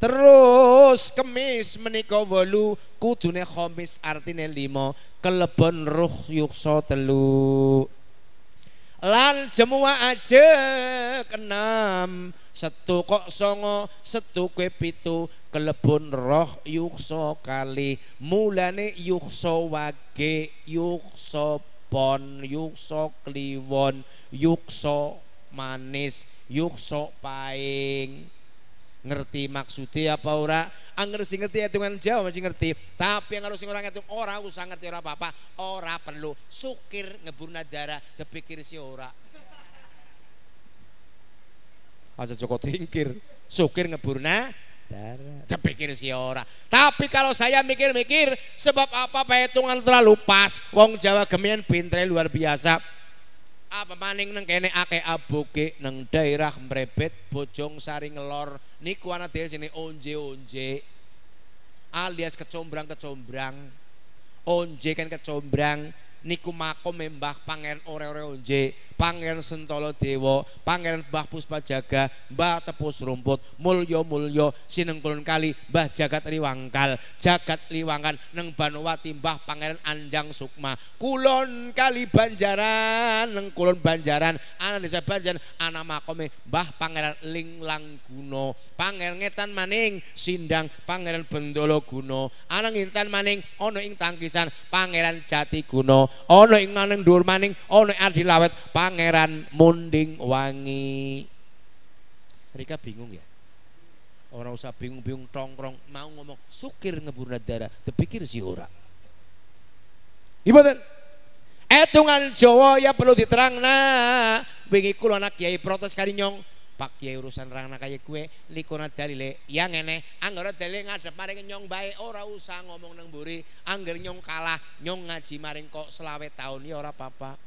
Terus kemis meniko wolu kudune khomis artine limo kelebon ruh yukso telu lan jemua aja kenam setu kok songo setu kue pitu kelebon roh yukso kali mulane yukso wage yukso pon yukso kliwon yukso manis yukso paing ngerti maksudnya apa ora angger ah, sing ngerti hitungan Jawa masih ngerti tapi yang harus orang itu ora usah ngerti ora apa-apa ora perlu sukir ngebur nadara kepikir si ora aja cukup tingkir sukir ngeburna nadara kepikir si ora tapi kalau saya mikir-mikir sebab apa perhitungan terlalu pas wong Jawa gemian pintre luar biasa apa maning neng kene ake aboge neng daerah mrebet bojong saring lor niku ana daerah jenenge onje-onje alias kecombrang-kecombrang onje kan kecombrang niku makome Mbah Pangeran Ore-ore Onje, Pangeran Sentolo Dewa, Pangeran Mbah jaga bah Tepus Rumput, Mulyo Mulyo, Sinengkulun Kali, bah Jagat Riwangkal, Jagat Liwangan, Neng Banowati, Mbah Pangeran Anjang Sukma, Kulon Kali Banjaran, Neng Kulon Banjaran, anak desa Banjaran, anak makome Mbah Pangeran Linglang Guno, Pangeran Ngetan Maning, Sindang, Pangeran Bendolo Guno, anak Intan Maning, ono ing tangkisan Pangeran Jati Guno, ana ing nganing dhuwur maning ana adilawet pangeran munding wangi mereka bingung ya orang usah bingung-bingung tongkrong mau ngomong sukir ngeburna darah terpikir si ora Ibadah iya etungan Jawa ya perlu diterang nah wingi kula anak kiai protes kari nyong Pak Kiai urusan rangna kaya kue nikuna dalile ya ngene anggere dalile ngadep maring nyong bae ora usah ngomong nang buri, angger nyong kalah nyong ngaji maring kok selawet tahun ya ora apa-apa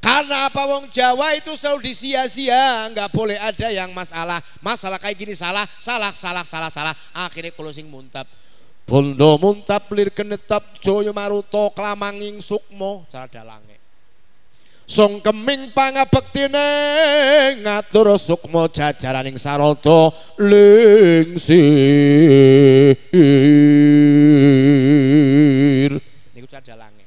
karena apa wong Jawa itu selalu disia-sia, nggak boleh ada yang masalah. Masalah kayak gini salah, salah, salah, salah, salah. Akhirnya closing muntap. Bondo muntap lir kenetap joyo maruto klamanging sukmo cara dalange. sungkeming pangabektine ngatur sukma jajaraning sarada lingsir niku cara dalange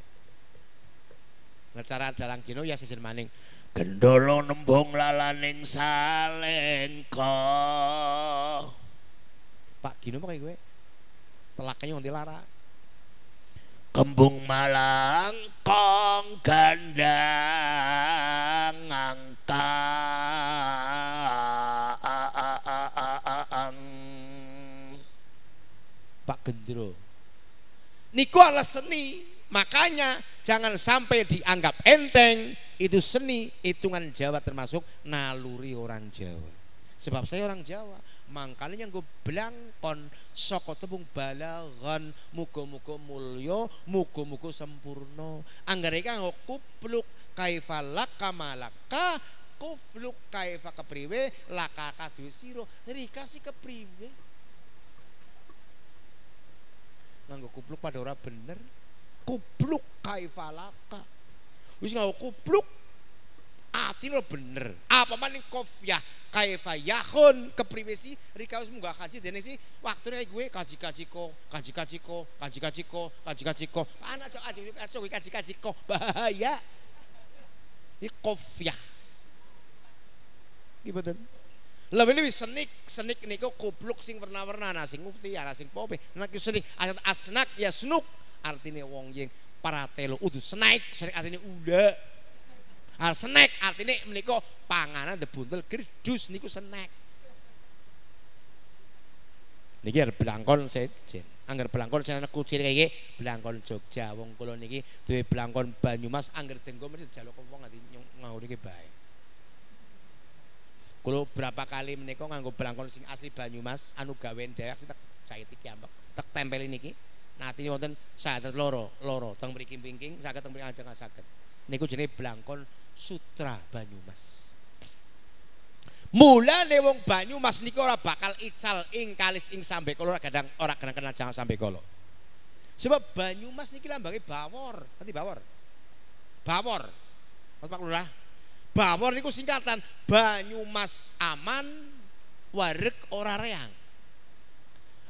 ngecara dalang dino ya sisin maning gendolo nembung lalaning salengko Pak Gino pakai gue telaknya nanti lara kembung malang kong gandang angkang Pak Gendro niku adalah seni makanya jangan sampai dianggap enteng itu seni hitungan Jawa termasuk naluri orang Jawa sebab saya orang Jawa Makanya yang gue kon soko tebung balagan muko muga mulya, muko muga sempurno Anggere kanggo kupluk kaifalak kamalaka kufluk kaifa kepriwe laka kadu siro rika si kepriwe nganggo kupluk pada ora bener kupluk kaifa laka wis nganggo kupluk ati lo bener apa maning kofiyah kaifa yahun rika harus munggah kaji dene waktu waktune gue kaji kaji ko kaji kaji ko kaji kaji ko kaji kaji ko anak cok aja cok kaji kaji ko bahaya ini kofiyah gimana Lebih lebih senik, senik niko kubluk sing warna-warna nasi sing ngupti ana sing pope. Nek senik asnak ya snuk Artinya wong yang paratelo udu senaik senik artinya udah Hal ah, snack artinya menikah panganan debuntel gerdus niku snack. Niki arep belangkon sejen. Angger belangkon senane kucir kayak gini, belangkon Jogja wong kulo niki tuh belangkon Banyumas angger tenggo mesti dijaluk wong nganti ngau niki bae. Kulo berapa kali meniko nganggo belangkon sing asli Banyumas anu gawen dayak sing tak jahit iki tak tempelin niki. Nanti wonten saged loro, loro teng mriki pingking saged teng aja nggak sakit, Niku jenenge belangkon Sutra Banyumas. Mula wong Banyumas niku ora bakal ical ing kalis ing sampe kala kadang orang kadang kenal jangan sampe kolok. Sebab Banyumas niki lambangi Bawor, nanti Bawor. Bawor. Pak Lurah. Bawor niku singkatan Banyumas aman warek ora reang.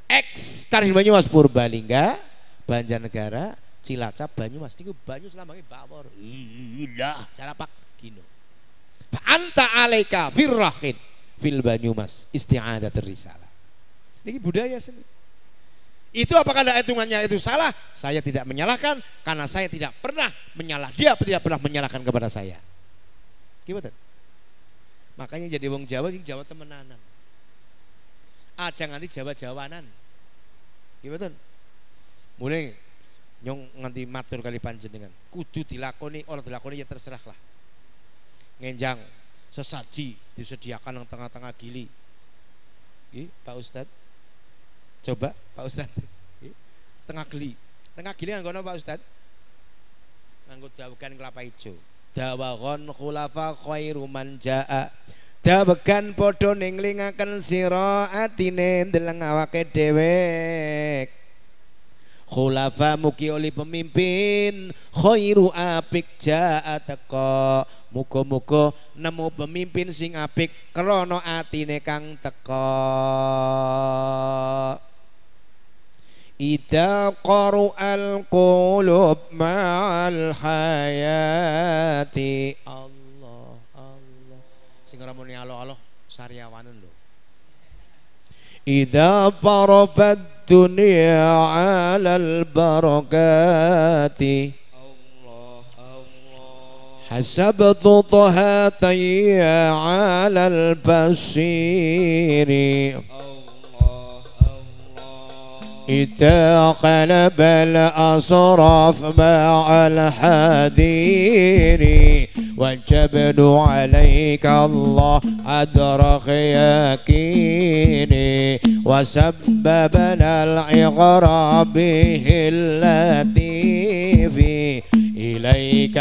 X Karis Banyumas Purbalingga Banjarnegara Cilacap Banyumas niku banyu selambange bawor. Iya, cara pak gino. Fa anta alaika firrahin fil Banyumas isti'adatur risalah. Ini budaya seni. Itu apakah ada hitungannya itu salah? Saya tidak menyalahkan karena saya tidak pernah menyalah dia tidak pernah menyalahkan kepada saya. Gimana? Makanya jadi wong Jawa sing Jawa temenanan. Aja nanti Jawa-jawanan. Gimana? Mulai nyong nganti matur kali panjenengan kudu dilakoni orang dilakoni ya terserah lah ngenjang sesaji disediakan yang tengah-tengah gili Gih, Pak Ustad coba Pak Ustad setengah gili tengah gili nggak Pak Ustad nganggo jawabkan kelapa hijau dawagon khulafa khairu man jaa podo padha ninglingaken sira atine ndeleng awake dhewek khulafa muki oli pemimpin khairu apik jaa teko muga-muga nemu pemimpin sing apik krana atine kang teko Ida al qulub ma'al hayati Allah Allah sing ora muni Allah Allah sariawanen lho إذا ضرب الدنيا على البركات حسبت طهاتي على البصير إذا قلب الأصراف مع الحذير والجبن عليك الله عذر خياكيني وسببنا لنا العقر به التي في إليك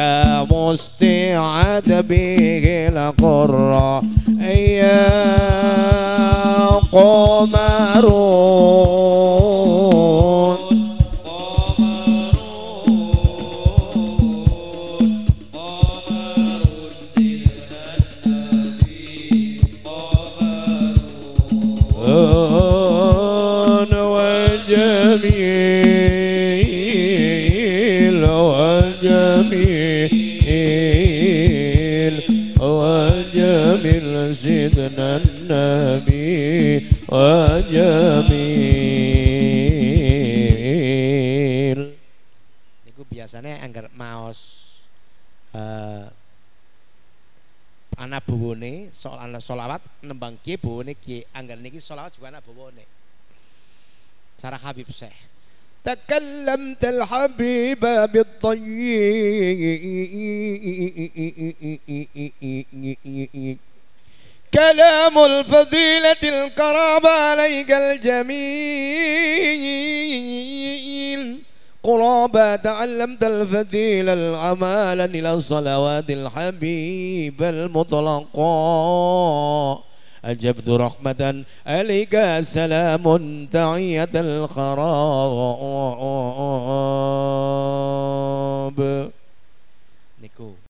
مستعد به القرى يا قمرون سيدنا النبي وجميل niku biasanya anggar maos uh, anak buwone soal anak solawat nembang kie buwone kie anggar niki solawat juga anak buwone cara Habib Syekh تكلمت الحبيب بالطيب كلام الفضيلة القراب عليك الجميل قرابة تعلمت الفضيلة العمالا إلى صلوات الحبيب المطلق أجبت رحمة عليك سلام تعية الخراب